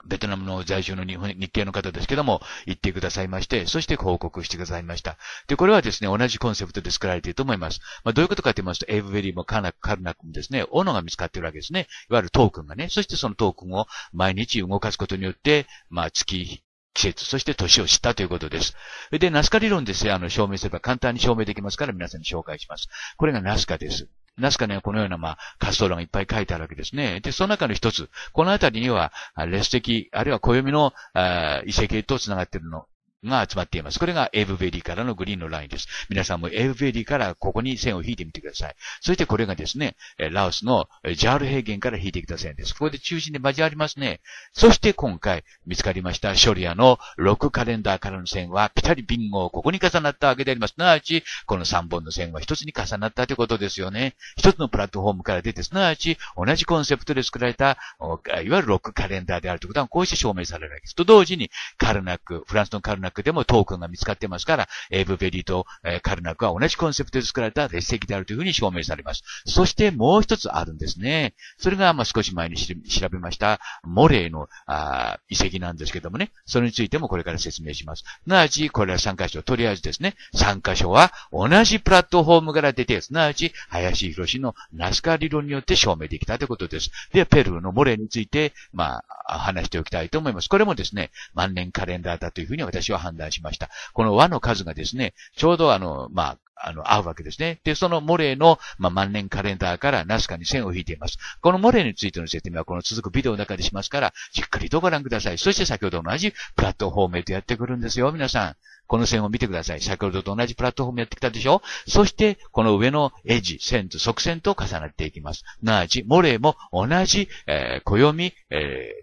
ベトナムの在住の日本日系の方ですけども、行ってくださいまして、そして報告してくださいました。で、これはですね、同じコンセプトで作られていると思います。まあ、どういうことかと言いますと、エイブベリーもカナカルナクもですね、斧が見つかっているわけですね。いわゆるトークンがね、そしてそのトークンを毎日動かすことによって、まあ、月、季節、そして年を知ったということです。で、ナスカ理論ですね、あの、証明すれば簡単に証明できますから皆さんに紹介します。これがナスカです。ナスカにはこのような、まあ、活動論がいっぱい書いてあるわけですね。で、その中の一つ、このあたりには、列石、あるいは暦の、あ遺跡と繋がっているのが集まっています。これがエブベリーからのグリーンのラインです。皆さんもエブベリーからここに線を引いてみてください。そしてこれがですね、ラオスのジャール平原から引いてきた線です。ここで中心で交わりますね。そして今回見つかりましたショリアの6カレンダーからの線はピタリビンゴをここに重なったわけであります。すなわち、この3本の線は1つに重なったということですよね。1つのプラットフォームから出て、すなわち同じコンセプトで作られた、いわゆる6カレンダーであるということはこうして証明されるわけです。と同時に、カルナック、フランスのカルナッククでもトークンが見つかってますから、エブベリーと、カルナクは同じコンセプトで作られた列席であるというふうに証明されます。そしてもう一つあるんですね。それが、まあ、少し前に調べました、モレーのあ遺跡なんですけどもね、それについてもこれから説明します。すなわち、これら3箇所、とりあえずですね、3箇所は同じプラットフォームから出て、すなわち、林博士のナスカ理論によって証明できたということです。で、ペルーのモレーについて、まあ、話しておきたいと思います。これもですね、万年カレンダーだというふうに私は判断しました。この和の数がですね、ちょうどあの、まあ、あの、合うわけですね。で、そのモレーの、まあ、万年カレンダーからナスカに線を引いています。このモレーについての説明はこの続くビデオの中でしますから、じっくりとご覧ください。そして先ほど同じプラットフォームへとやってくるんですよ、皆さん。この線を見てください。先ほどと同じプラットフォームやってきたでしょそして、この上のエッジ、線と側線と重なっていきます。なじ、モレーも同じ、えー、暦、え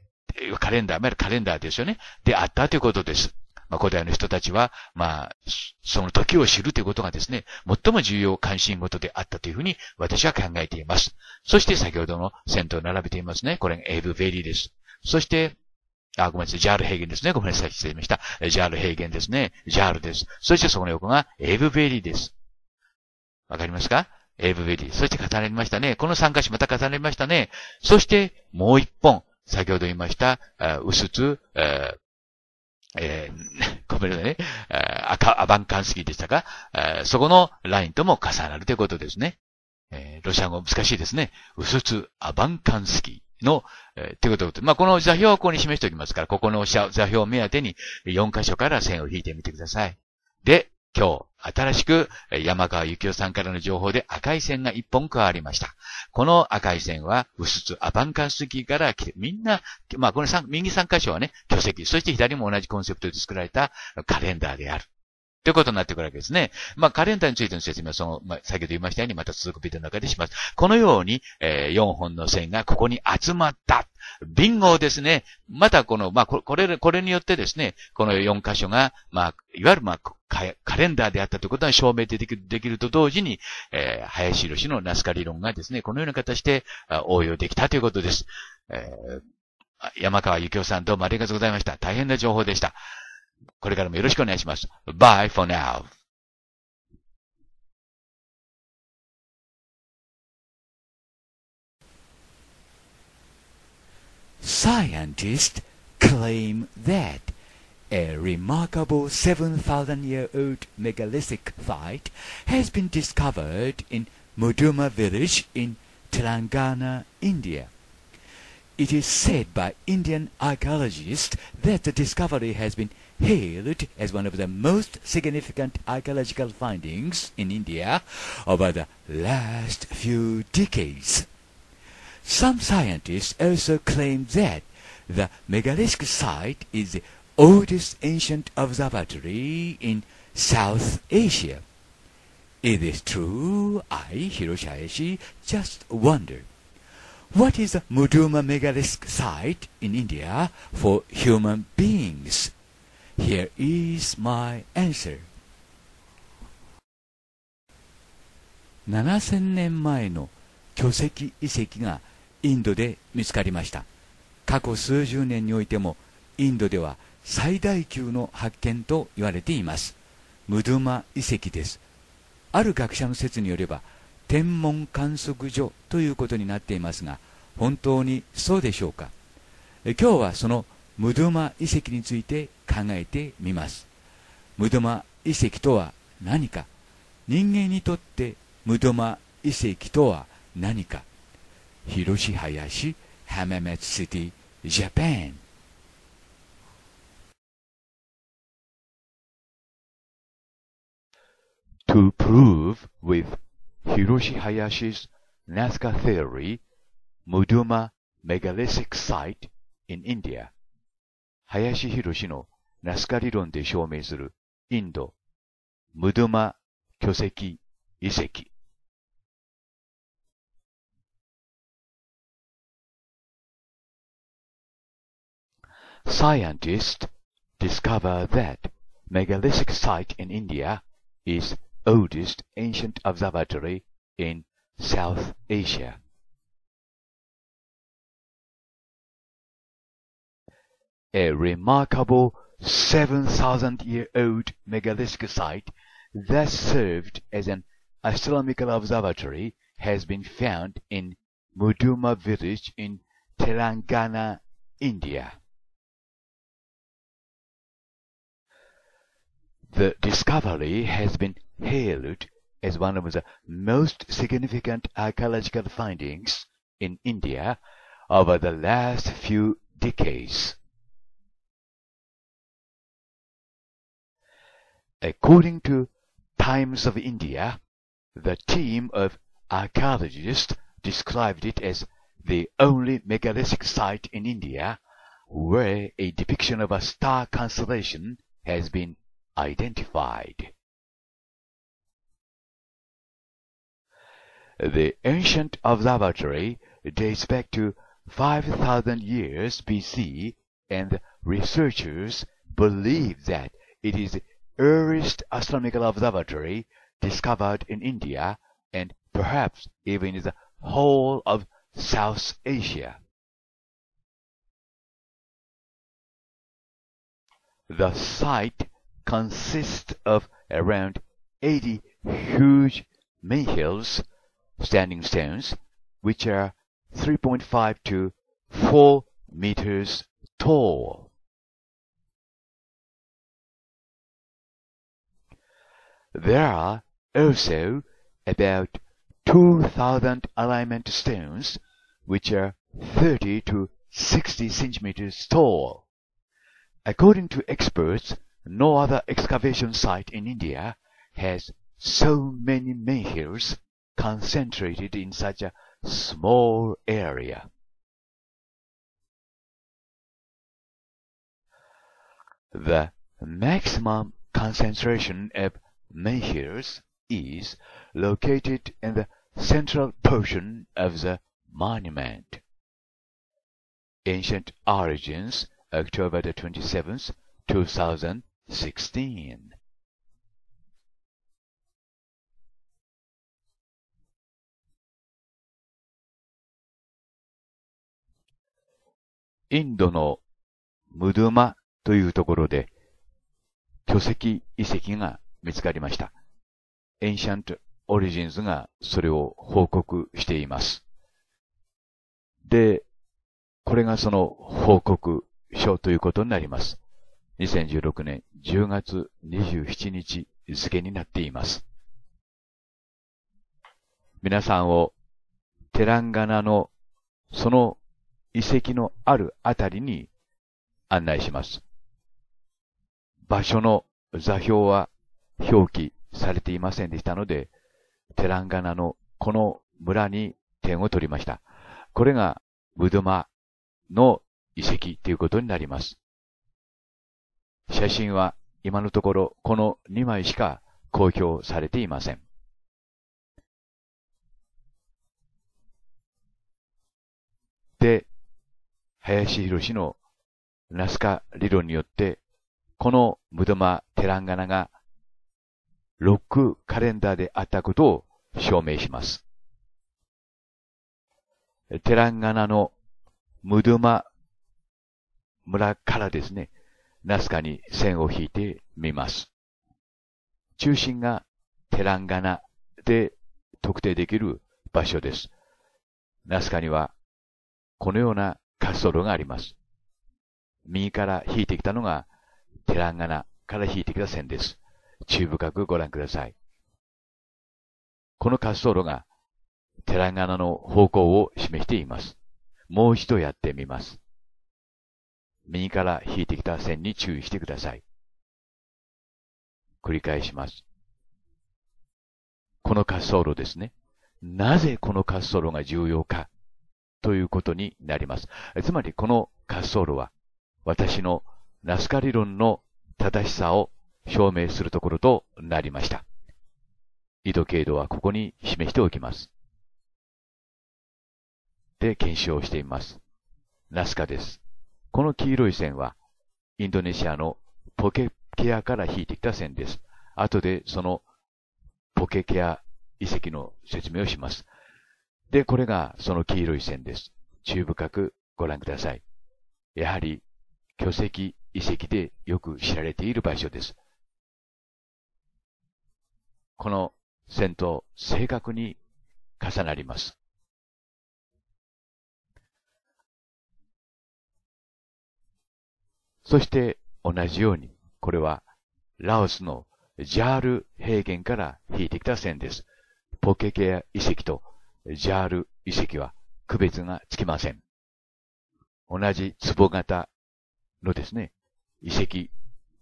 ー、カレンダー、まあ、カレンダーですよね。で、あったということです。まあ、古代の人たちは、まあ、その時を知るということがですね、最も重要関心事であったというふうに私は考えています。そして先ほどの闘を並べていますね。これがエブ・ベリーです。そして、あ、ごめんなさい。ジャール平原ですね。ごめんなさい。失礼しました。ジャール平原ですね。ジャールです。そしてそこの横がエブ・ベリーです。わかりますかエブ・ベリー。そして重れましたね。この三箇所また重れましたね。そしてもう一本。先ほど言いました、うすつ、えー、ごめんなさいね。あ赤、アバンカンスキーでしたかえそこのラインとも重なるということですね。えー、ロシア語難しいですね。ウスツ・アバンカンスキーの、えー、ということで、まあ、この座標をここに示しておきますから、ここの座標を目当てに4箇所から線を引いてみてください。で、今日、新しく山川幸夫さんからの情報で赤い線が一本加わりました。この赤い線は、薄津アバンカスキーから来て、みんな、まあこの右三箇所はね、巨石、そして左も同じコンセプトで作られたカレンダーである。ということになってくるわけですね。まあ、カレンダーについての説明はその、まあ、先ほど言いましたようにまた続くビデオの中でします。このように、えー、4本の線がここに集まった。ビンゴですね。またこの、まあ、これ、これによってですね、この4箇所が、まあ、いわゆる、まあ、カレンダーであったということが証明できる、できると同時に、えー、林博のナスカ理論がですね、このような形で応用できたということです。えー、山川幸夫さんどうもありがとうございました。大変な情報でした。これからもよろしくお願いします。Bye for now. Scientists claim that a remarkable 7,000 year old megalithic site has been discovered in Muduma village in Telangana, India. It is said by Indian archaeologists that the discovery has been hailed as one of the most significant archaeological findings in India over the last few decades. Some scientists also claim that the megalithic site is the oldest ancient observatory in South Asia. It is true, I, Hiroshi. just wonder. What is the Muduma megalithic site in India for human beings? Here is my answer. 7000年前の巨石遺跡がインドで見つかりました過去数十年においてもインドでは最大級の発見と言われていますムドゥマ遺跡ですある学者の説によれば天文観測所ということになっていますが本当にそうでしょうか今日はそのムドゥマ遺跡について考えてみますムドゥマ遺跡とは何か人間にとってムドゥマ遺跡とは何か広し林浜松シティジャパン「To prove with Hiroshi Hayashi's Nazca theory Muduma megalithic site in India」林博士のナスカ理論で証明するインド、ムドゥマ巨石遺跡。Scientists discover that megalithic site in India is oldest ancient observatory in South Asia. a remarkable 7,000-year-old megalithic site that served as an astronomical observatory has been found in Muduma village in Telangana, India. The discovery has been hailed as one of the most significant archaeological findings in India over the last few decades. According to Times of India, the team of archaeologists described it as the only megalithic site in India where a depiction of a star constellation has been identified. The ancient observatory dates back to 5000 years BC and researchers believe that it is earliest astronomical observatory discovered in India and perhaps even in the whole of South Asia. The site consists of around 80 huge menhirs, standing stones, which are 3.5 to 4 meters tall. There are also about 2,000 alignment stones, which are 30 to 60 centimeters tall. According to experts, no other excavation site in India has so many menhirs concentrated in such a small area. The maximum concentration of Menhirs is located in the central portion of the monument. Ancient Origins, October 27, 2016. インドのムドゥマというところで巨石遺跡が見つかりました。Ancient Origins がそれを報告しています。で、これがその報告書ということになります。2016年10月27日付になっています。皆さんをテランガナのその遺跡のあるあたりに案内します。場所の座標は表記されていませんでしたので、テランガナのこの村に点を取りました。これがムドマの遺跡ということになります。写真は今のところこの2枚しか公表されていません。で、林博士のナスカ理論によって、このムドマ・テランガナがロックカレンダーであったことを証明します。テランガナのムドゥマ村からですね、ナスカに線を引いてみます。中心がテランガナで特定できる場所です。ナスカにはこのような滑走路があります。右から引いてきたのがテランガナから引いてきた線です。注意深くご覧ください。この滑走路が、寺柄の方向を示しています。もう一度やってみます。右から引いてきた線に注意してください。繰り返します。この滑走路ですね。なぜこの滑走路が重要かということになります。つまりこの滑走路は私のナスカ理論の正しさを証明するところとなりました。緯度経度はここに示しておきます。で、検証してみます。ナスカです。この黄色い線は、インドネシアのポケケアから引いてきた線です。後でそのポケケア遺跡の説明をします。で、これがその黄色い線です。中深くご覧ください。やはり巨石遺跡でよく知られている場所です。この線と正確に重なります。そして同じように、これはラオスのジャール平原から引いてきた線です。ポケケア遺跡とジャール遺跡は区別がつきません。同じ壺型のですね、遺跡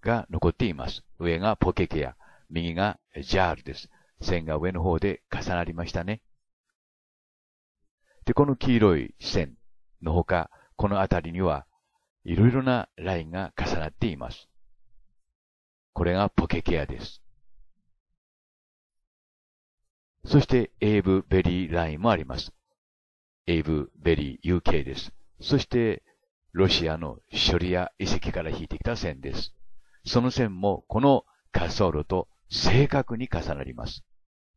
が残っています。上がポケケア、右がジャールです。線が上の方で重なりましたね。で、この黄色い線のほか、この辺りにはいろいろなラインが重なっています。これがポケケアです。そして、エイブ・ベリー・ラインもあります。エイブ・ベリー・ UK です。そして、ロシアのショリア遺跡から引いてきた線です。その線も、この滑走路と正確に重なります。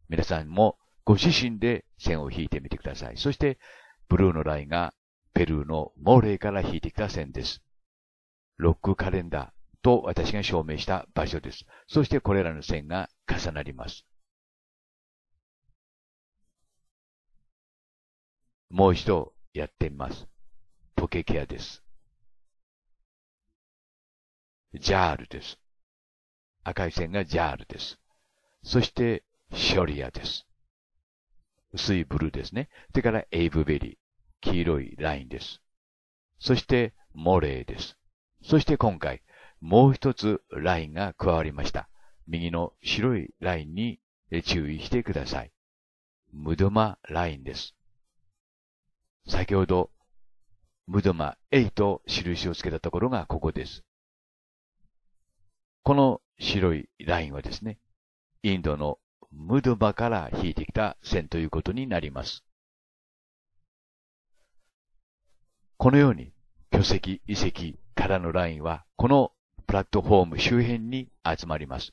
皆さんもご自身で線を引いてみてください。そして、ブルーのラインがペルーのモーレイから引いてきた線です。ロックカレンダーと私が証明した場所です。そしてこれらの線が重なります。もう一度やってみます。ポケケアです。ジャールです。赤い線がジャールです。そして、ショリアです。薄いブルーですね。それからエイブベリー。黄色いラインです。そして、モレーです。そして今回、もう一つラインが加わりました。右の白いラインに注意してください。ムドマラインです。先ほど、ムドマ A と印をつけたところがここです。この白いラインはですね、インドのムドバから引いてきた線ということになります。このように巨石、遺跡からのラインは、このプラットフォーム周辺に集まります。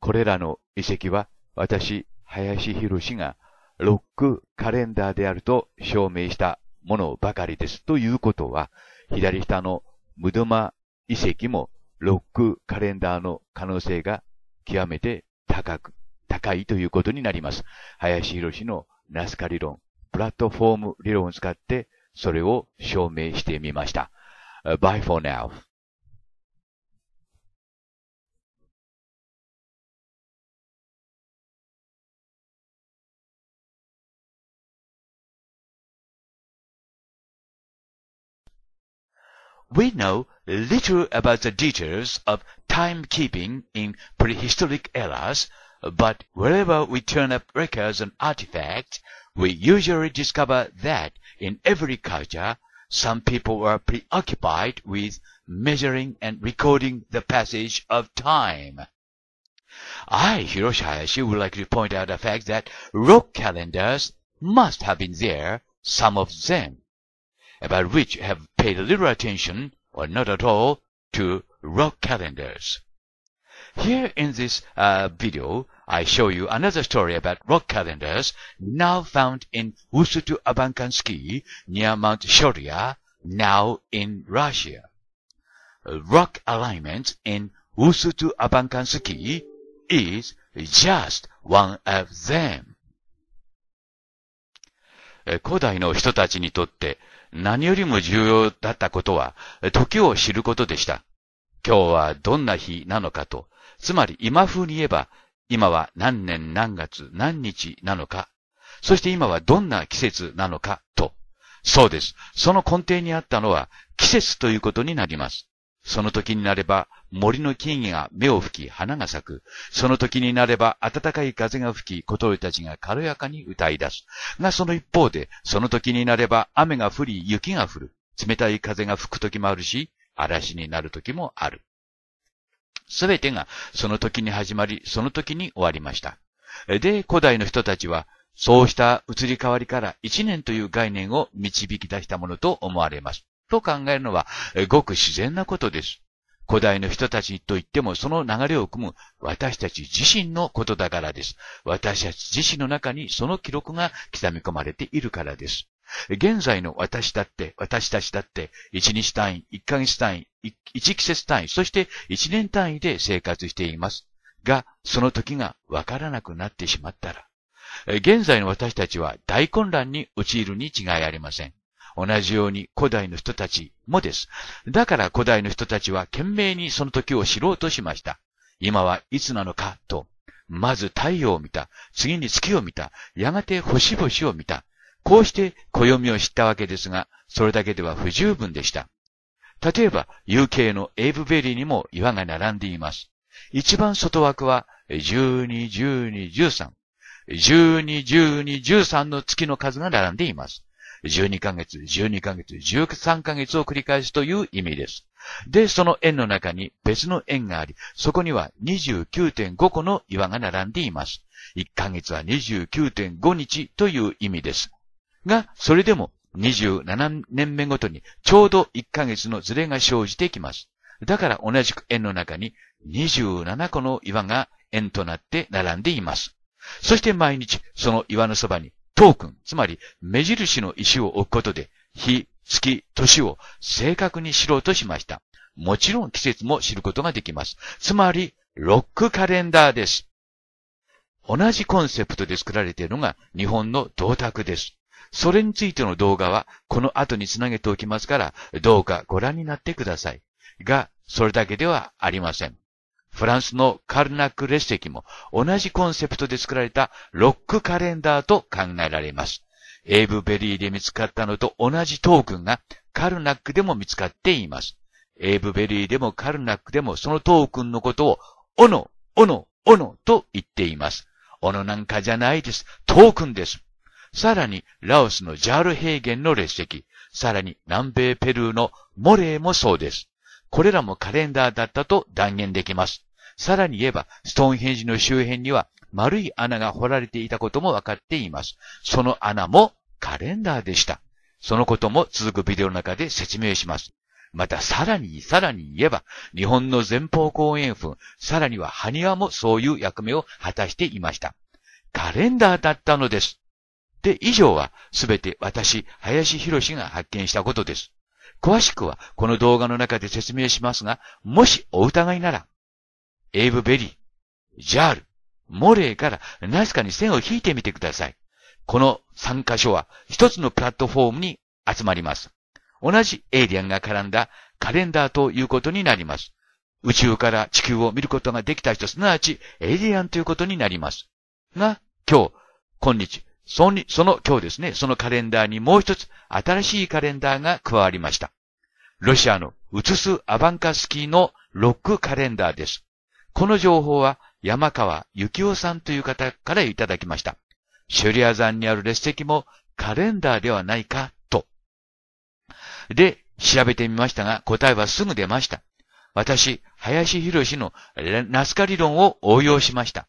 これらの遺跡は、私、林博がロックカレンダーであると証明したものばかりです。ということは、左下のムドマ遺跡もロックカレンダーの可能性が極めて高く、高いということになります。林博のナスカ理論、プラットフォーム理論を使って、それを証明してみました。Bye for now. We know little about the details of timekeeping in prehistoric eras, but wherever we turn up records and artifacts, we usually discover that in every culture, some people were preoccupied with measuring and recording the passage of time. I, Hiroshi Hayashi, would like to point out the fact that rock calendars must have been there, some of them, about which have paid little attention or not at all to rock calendars. Here in this uh, video, I show you another story about rock calendars now found in Usutu Abankansky near Mount Shoria, now in Russia. Rock alignment in Usutu Abankansky is just one of them. 古代の人たちにとって uh, 何よりも重要だったことは、時を知ることでした。今日はどんな日なのかと、つまり今風に言えば、今は何年何月何日なのか、そして今はどんな季節なのかと。そうです。その根底にあったのは季節ということになります。その時になれば森の木々が目を吹き花が咲く。その時になれば暖かい風が吹き小鳥たちが軽やかに歌い出す。がその一方で、その時になれば雨が降り雪が降る。冷たい風が吹く時もあるし、嵐になる時もある。すべてがその時に始まり、その時に終わりました。で、古代の人たちは、そうした移り変わりから一年という概念を導き出したものと思われます。と考えるのは、ごく自然なことです。古代の人たちといってもその流れを組む私たち自身のことだからです。私たち自身の中にその記録が刻み込まれているからです。現在の私だって、私たちだって、一日単位、一ヶ月単位、一季節単位、そして一年単位で生活しています。が、その時がわからなくなってしまったら、現在の私たちは大混乱に陥るに違いありません。同じように古代の人たちもです。だから古代の人たちは懸命にその時を知ろうとしました。今はいつなのかと、まず太陽を見た、次に月を見た、やがて星々を見た。こうして暦を知ったわけですが、それだけでは不十分でした。例えば、UK のエイブベリーにも岩が並んでいます。一番外枠は、12、12、13。12、12、13の月の数が並んでいます。12ヶ月、12ヶ月、13ヶ月を繰り返すという意味です。で、その円の中に別の円があり、そこには29.5個の岩が並んでいます。1ヶ月は29.5日という意味です。が、それでも27年目ごとにちょうど1ヶ月のズレが生じてきます。だから同じく円の中に27個の岩が円となって並んでいます。そして毎日その岩のそばにトークン、つまり目印の石を置くことで、日、月、年を正確に知ろうとしました。もちろん季節も知ることができます。つまり、ロックカレンダーです。同じコンセプトで作られているのが日本の銅鐸です。それについての動画はこの後につなげておきますから、どうかご覧になってください。が、それだけではありません。フランスのカルナック列席も同じコンセプトで作られたロックカレンダーと考えられます。エイブベリーで見つかったのと同じトークンがカルナックでも見つかっています。エイブベリーでもカルナックでもそのトークンのことを、オノ、オノ、オノと言っています。オノなんかじゃないです。トークンです。さらに、ラオスのジャール平原の列席、さらに南米ペルーのモレーもそうです。これらもカレンダーだったと断言できます。さらに言えば、ストーンヘンジの周辺には丸い穴が掘られていたことも分かっています。その穴もカレンダーでした。そのことも続くビデオの中で説明します。またさらにさらに言えば、日本の前方後円墳、さらには埴輪もそういう役目を果たしていました。カレンダーだったのです。で、以上はすべて私、林博士が発見したことです。詳しくはこの動画の中で説明しますが、もしお疑いなら、エイブ・ベリー、ジャール、モレーからナスカに線を引いてみてください。この3箇所は一つのプラットフォームに集まります。同じエイリアンが絡んだカレンダーということになります。宇宙から地球を見ることができた人、すなわちエイリアンということになります。が、今日、今日、そのその今日ですね、そのカレンダーにもう一つ新しいカレンダーが加わりました。ロシアの移すアバンカスキーのロックカレンダーです。この情報は山川幸夫さんという方からいただきました。シュリア山にある列石もカレンダーではないかと。で、調べてみましたが答えはすぐ出ました。私、林博士のナスカ理論を応用しました。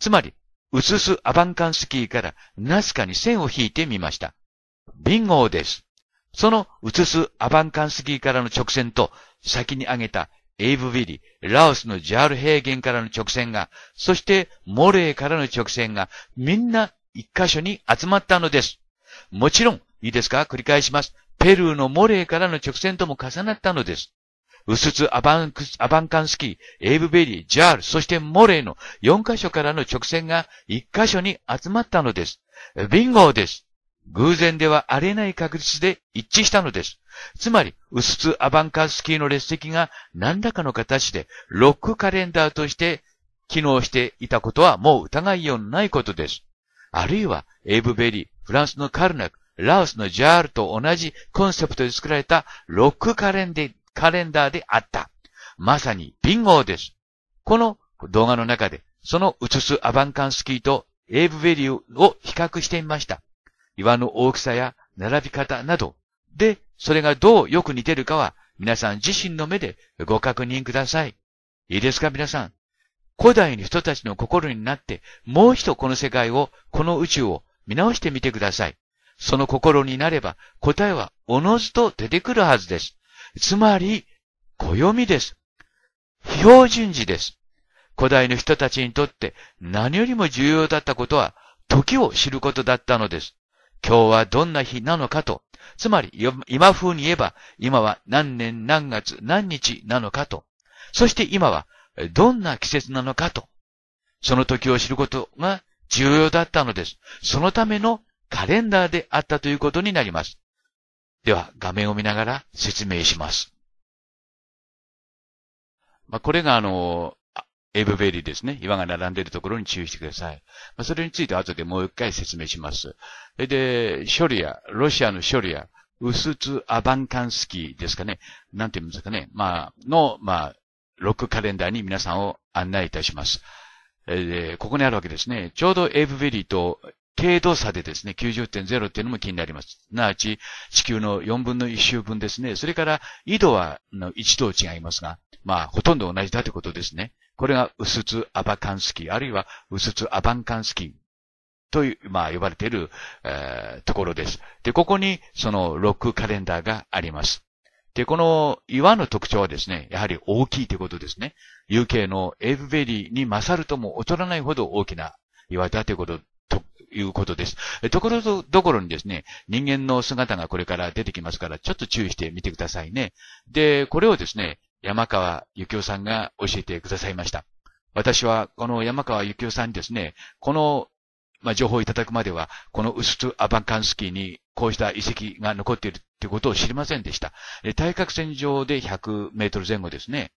つまり、うすすアバンカンスキーからナスカに線を引いてみました。ビンゴです。そのうすアバンカンスキーからの直線と先に挙げたエイブビリ、ラオスのジャール平原からの直線が、そしてモレーからの直線が、みんな一箇所に集まったのです。もちろん、いいですか繰り返します。ペルーのモレーからの直線とも重なったのです。ウスツアバン、アバンカンスキー、エイブベリー、ジャール、そしてモレーの4箇所からの直線が1箇所に集まったのです。ビンゴーです。偶然ではありえない確率で一致したのです。つまり、ウスツ・アバンカンスキーの列席が何らかの形でロックカレンダーとして機能していたことはもう疑いようのないことです。あるいは、エイブベリー、フランスのカルナク、ラオスのジャールと同じコンセプトで作られたロックカレンデカレンダーであった。まさにビンゴです。この動画の中で、そのウスツ・アバンカンスキーとエイブベリーを比較してみました。岩の大きさや並び方など、で、それがどうよく似てるかは、皆さん自身の目でご確認ください。いいですか皆さん。古代の人たちの心になって、もう一度この世界を、この宇宙を見直してみてください。その心になれば、答えはおのずと出てくるはずです。つまり、暦です。標準時です。古代の人たちにとって何よりも重要だったことは、時を知ることだったのです。今日はどんな日なのかと、つまり今風に言えば、今は何年何月何日なのかと、そして今はどんな季節なのかと、その時を知ることが重要だったのです。そのためのカレンダーであったということになります。では、画面を見ながら説明します。まあ、これがあの、エイブベリーですね。岩が並んでいるところに注意してください。まあ、それについて後でもう一回説明します。で、ショリア、ロシアのショリア、ウスツ・アバンカンスキーですかね。なんて言うんですかね。まあ、の、まあ、ロックカレンダーに皆さんを案内いたします。えここにあるわけですね。ちょうどエイブベリーと程度差でですね、90.0っていうのも気になります。すなわち、地球の4分の1周分ですね。それから、緯度は、の1度違いますが、まあ、ほとんど同じだということですね。これがウスツアバカンスキー、あるいはウスツアバンカンスキーという、まあ、呼ばれている、えー、ところです。で、ここにそのロックカレンダーがあります。で、この岩の特徴はですね、やはり大きいということですね。UK のエイブベリーに勝るとも劣らないほど大きな岩だというこということです。ところどころにですね、人間の姿がこれから出てきますから、ちょっと注意してみてくださいね。で、これをですね、山川幸雄さんが教えてくださいました。私はこの山川幸雄さんにですね、このまあ、情報をいただくまでは、このウスツ・アバンカンスキーにこうした遺跡が残っているということを知りませんでした。対角線上で100メートル前後ですね。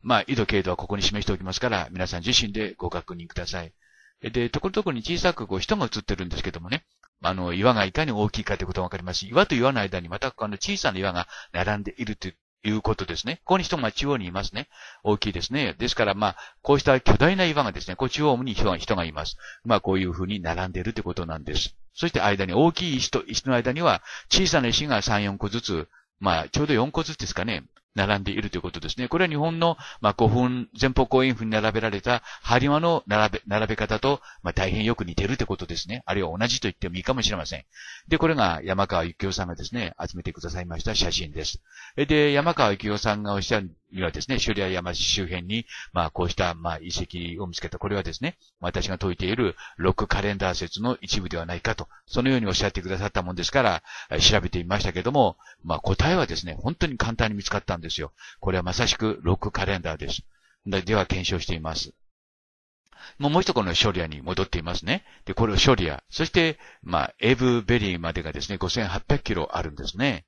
まあ、緯度、経度はここに示しておきますから、皆さん自身でご確認ください。で、ところどころに小さくこう人が映ってるんですけどもね、あの、岩がいかに大きいかということがわかりますし、岩と岩の間にまたこの小さな岩が並んでいるといういうことですね。ここに人が中央にいますね。大きいですね。ですから、まあ、こうした巨大な岩がですね、こう中央に人が人がいます。まあ、こういうふうに並んでいるということなんです。そして間に、大きい石と石の間には、小さな石が3、4個ずつ、まあ、ちょうど4個ずつですかね。並んでいるということですね。これは日本の、まあ、古墳、前方後円墳に並べられた針間の並べ、並べ方と、まあ、大変よく似てるってことですね。あるいは同じと言ってもいいかもしれません。で、これが山川幸雄さんがですね、集めてくださいました写真です。で、山川幸雄さんがおっしゃるにはですね、シュリア山周辺に、まあ、こうした、まあ、遺跡を見つけた。これはですね、私が説いているロックカレンダー説の一部ではないかと、そのようにおっしゃってくださったもんですから、調べてみましたけども、まあ、答えはですね、本当に簡単に見つかったんですよ。これはまさしくロックカレンダーです。では、検証しています。もうもう一個のショリアに戻っていますね。で、これをショリア。そして、まあ、エブベリーまでがですね、5800キロあるんですね。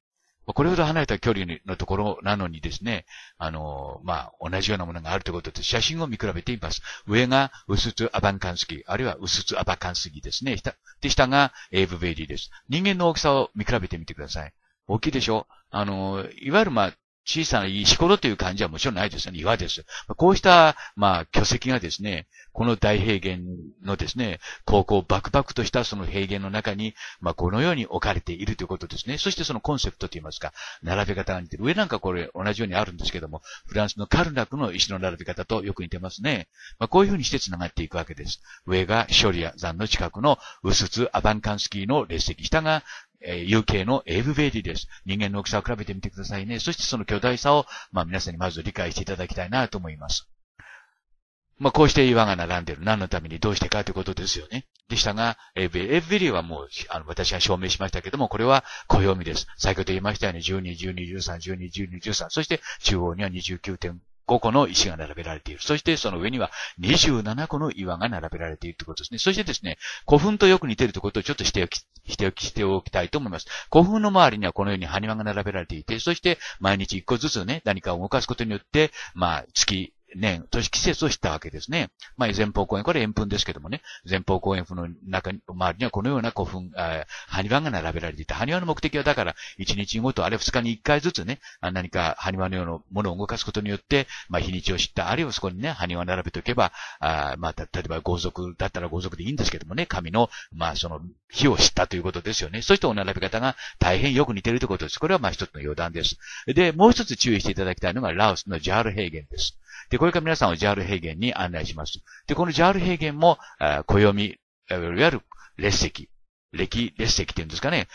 これほど離れた距離のところなのにですね、あの、まあ、同じようなものがあるということで、写真を見比べています。上が、ウスツアバンカンスギ、あるいはウスツアバカンスギですね。下、で、下が、エーブベリーです。人間の大きさを見比べてみてください。大きいでしょあの、いわゆるまあ、小さな石ころという感じはもちろんないですよね。岩です。こうした、まあ、巨石がですね、この大平原のですね、高校バクバクとしたその平原の中に、まあ、このように置かれているということですね。そしてそのコンセプトと言いますか、並べ方が似てる。上なんかこれ同じようにあるんですけども、フランスのカルナクの石の並べ方とよく似てますね。まあ、こういうふうにして繋がっていくわけです。上がショリア山の近くのウスツ・アバンカンスキーの列石、下がえ UK のエブベイーです。人間の大きさを比べてみてくださいね。そしてその巨大さを、まあ皆さんにまず理解していただきたいなと思います。まあこうして岩が並んでる。何のためにどうしてかということですよね。でしたが、エブエブベリーはもう、あの、私が証明しましたけども、これは暦です。先ほど言いましたように、12、12、13、12、12、13、そして中央には29.5 5個の石が並べられている。そしてその上には27個の岩が並べられているということですね。そしてですね、古墳とよく似ているということをちょっとしておき、しておき、しておきたいと思います。古墳の周りにはこのように埴輪が並べられていて、そして毎日1個ずつね、何かを動かすことによって、まあ、月、年、都市季節を知ったわけですね。まあ、前方公園、これ円墳ですけどもね、前方公園の中に、周りにはこのような古墳、あ埴輪が並べられていた。埴輪の目的はだから、1日ごと、あるいは2日に1回ずつね、何か埴輪のようなものを動かすことによって、まあ、日にちを知った、あるいはそこにね、埴輪を並べておけば、あまあ、例えば豪族だったら豪族でいいんですけどもね、神の、まあ、その、火を知ったということですよね。そしてお並べ方が大変よく似ているということです。これはまあ一つの余談です。で、もう一つ注意していただきたいのが、ラオスのジャール平原です。で、これから皆さんをジャール平原に案内します。で、このジャール平原も、暦、いわゆる列石、歴列石っていうんですかね、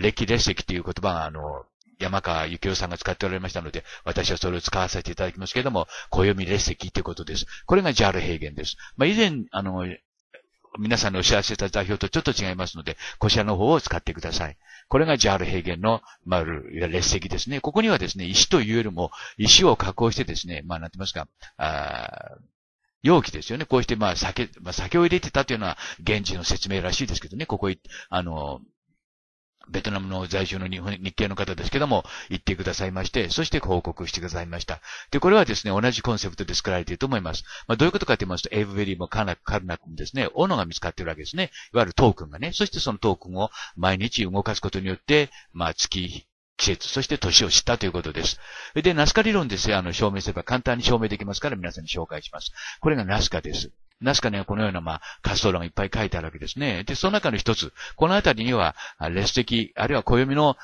歴列石っていう言葉が、あの、山川幸夫さんが使っておられましたので、私はそれを使わせていただきますけれども、暦列石ということです。これがジャール平原です。まあ、以前、あの、皆さんにお知らせした座標とちょっと違いますので、こちらの方を使ってください。これがジャール平原の、まあ、列石ですね。ここにはですね、石というよりも、石を加工してですね、まあ、なんて言いますか、あ容器ですよね。こうして、まあ、酒、まあ、酒を入れてたというのは、現地の説明らしいですけどね、ここ、あの、ベトナムの在住の日本日系の方ですけども、行ってくださいまして、そして報告してくださいました。で、これはですね、同じコンセプトで作られていると思います。まあ、どういうことかと言いますと、エイブベリーもカルナカルナもですね、斧が見つかっているわけですね。いわゆるトークンがね、そしてそのトークンを毎日動かすことによって、まあ、月、季節、そして年を知ったということです。で、ナスカ理論ですよ。あの、証明すれば簡単に証明できますから皆さんに紹介します。これがナスカです。ナスカにはこのような、まあ、滑走路がいっぱい書いてあるわけですね。で、その中の一つ、この辺りには、列石、あるいは暦の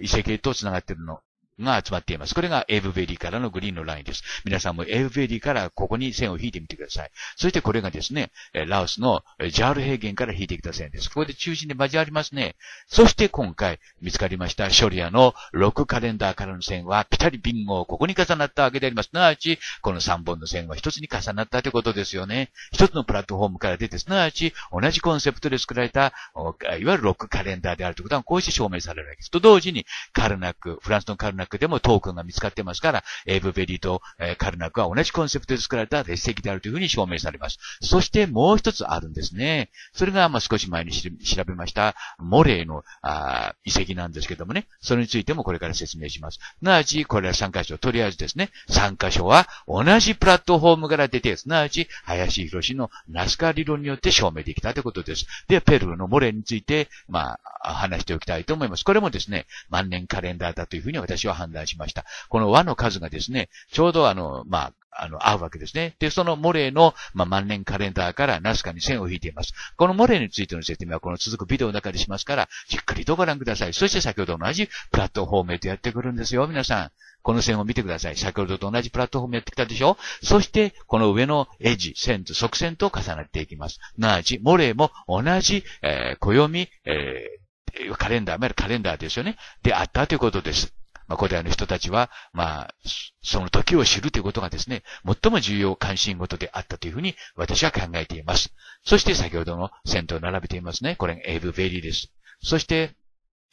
遺跡と繋がっているのが集まっています。これがエブベリーからのグリーンのラインです。皆さんもエブベリーからここに線を引いてみてください。そしてこれがですね、ラオスのジャール平原から引いてきた線です。ここで中心で交わりますね。そして今回見つかりましたショリアの6カレンダーからの線はピタリビンゴ、をここに重なったわけであります。すなわち、この3本の線は1つに重なったということですよね。1つのプラットフォームから出て、すなわち同じコンセプトで作られた、いわゆる6カレンダーであるということはこうして証明されるわけです。と同時に、カルナック、フランスのカルナックでもトークンが見つかってますから、エブベリーと、カルナックは同じコンセプトで作られた列石であるというふうに証明されます。そしてもう一つあるんですね。それが、まあ、少し前に調べました、モレーのあ遺跡なんですけどもね、それについてもこれから説明します。すなわち、これは3箇所、とりあえずですね、3箇所は同じプラットフォームから出て、すなわち、林博士のナスカ理論によって証明できたということです。で、ペルーのモレーについて、まあ、話しておきたいと思います。これもですね、万年カレンダーだというふうに私は判断しました。この和の数がですね、ちょうどあの、まあ、あの、合うわけですね。で、そのモレーの、まあ、万年カレンダーからナスカに線を引いています。このモレーについての説明はこの続くビデオの中でしますから、じっくりとご覧ください。そして先ほど同じプラットフォームへとやってくるんですよ、皆さん。この線を見てください。先ほどと同じプラットフォームやってきたでしょそして、この上のエッジ、線と側線と重なっていきます。なあち、モレーも同じ、えー、暦、えー、カレンダー、まるカレンダーですよね。であったということです。まあ、古代の人たちは、まあ、その時を知るということがですね、最も重要関心事であったというふうに私は考えています。そして先ほどの頭を並べていますね。これがエブ・ベリーです。そして、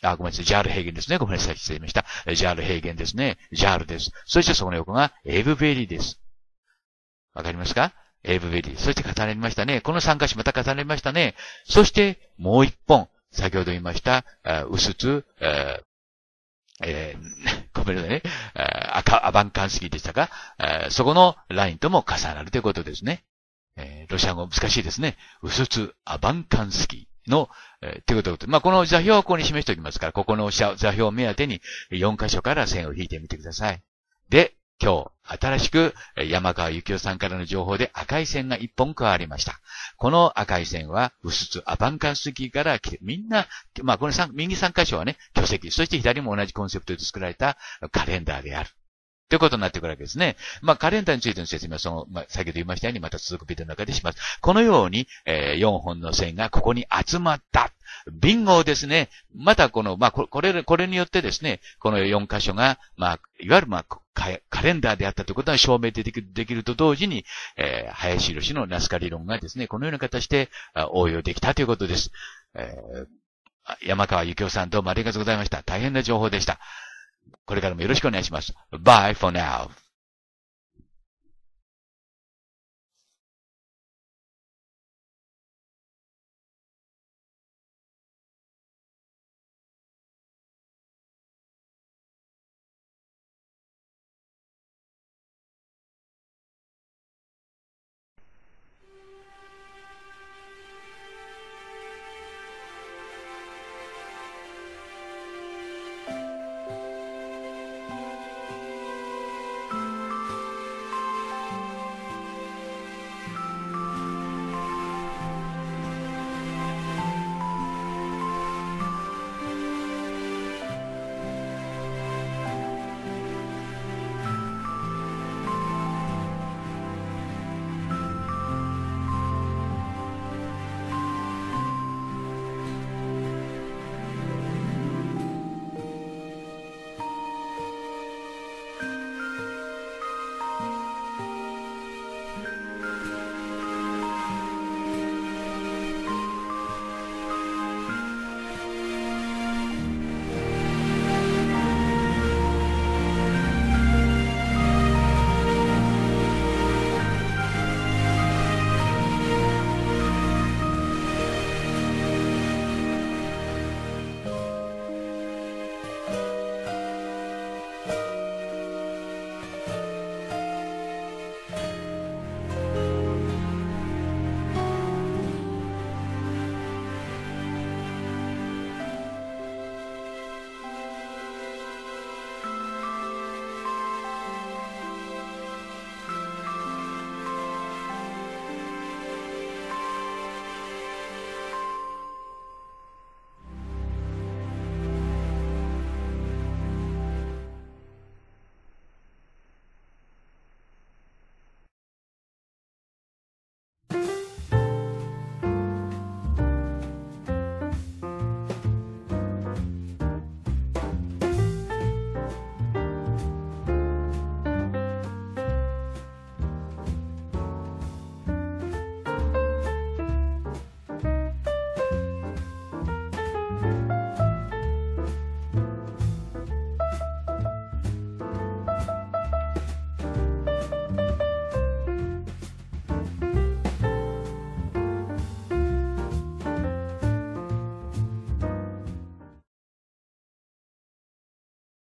あ、ごめんなさい。ジャール平原ですね。ごめんなさい。失礼しました。ジャール平原ですね。ジャールです。そしてそこの横がエブ・ベリーです。わかりますかエブ・ベリー。そして重れましたね。この3箇所また重れましたね。そしてもう一本。先ほど言いました、うすつ、えー、ごめんなさいね。ア赤、アバンカンスキーでしたか、えー、そこのラインとも重なるということですね。えー、ロシア語難しいですね。ウスツアバンカンスキーの、えー、ということで、まあ、この座標をここに示しておきますから、ここの座標を目当てに4箇所から線を引いてみてください。で、今日、新しく山川幸雄さんからの情報で赤い線が一本加わりました。この赤い線は、薄津アバンカンスキーから来て、みんな、まあ、この三、右三箇所はね、巨石、そして左も同じコンセプトで作られたカレンダーである。ということになってくるわけですね。まあ、カレンダーについての説明は、その、まあ、先ほど言いましたように、また続くビデオの中でします。このように、えー、4本の線がここに集まった。ビンゴですね。またこの、まあ、これ、これによってですね、この4箇所が、まあ、いわゆる、まあ、カレンダーであったということは証明できると同時に、えー、林博のナスカ理論がですね、このような形で応用できたということです。えー、山川幸夫さんどうもありがとうございました。大変な情報でした。これからもよろしくお願いします。Bye for now.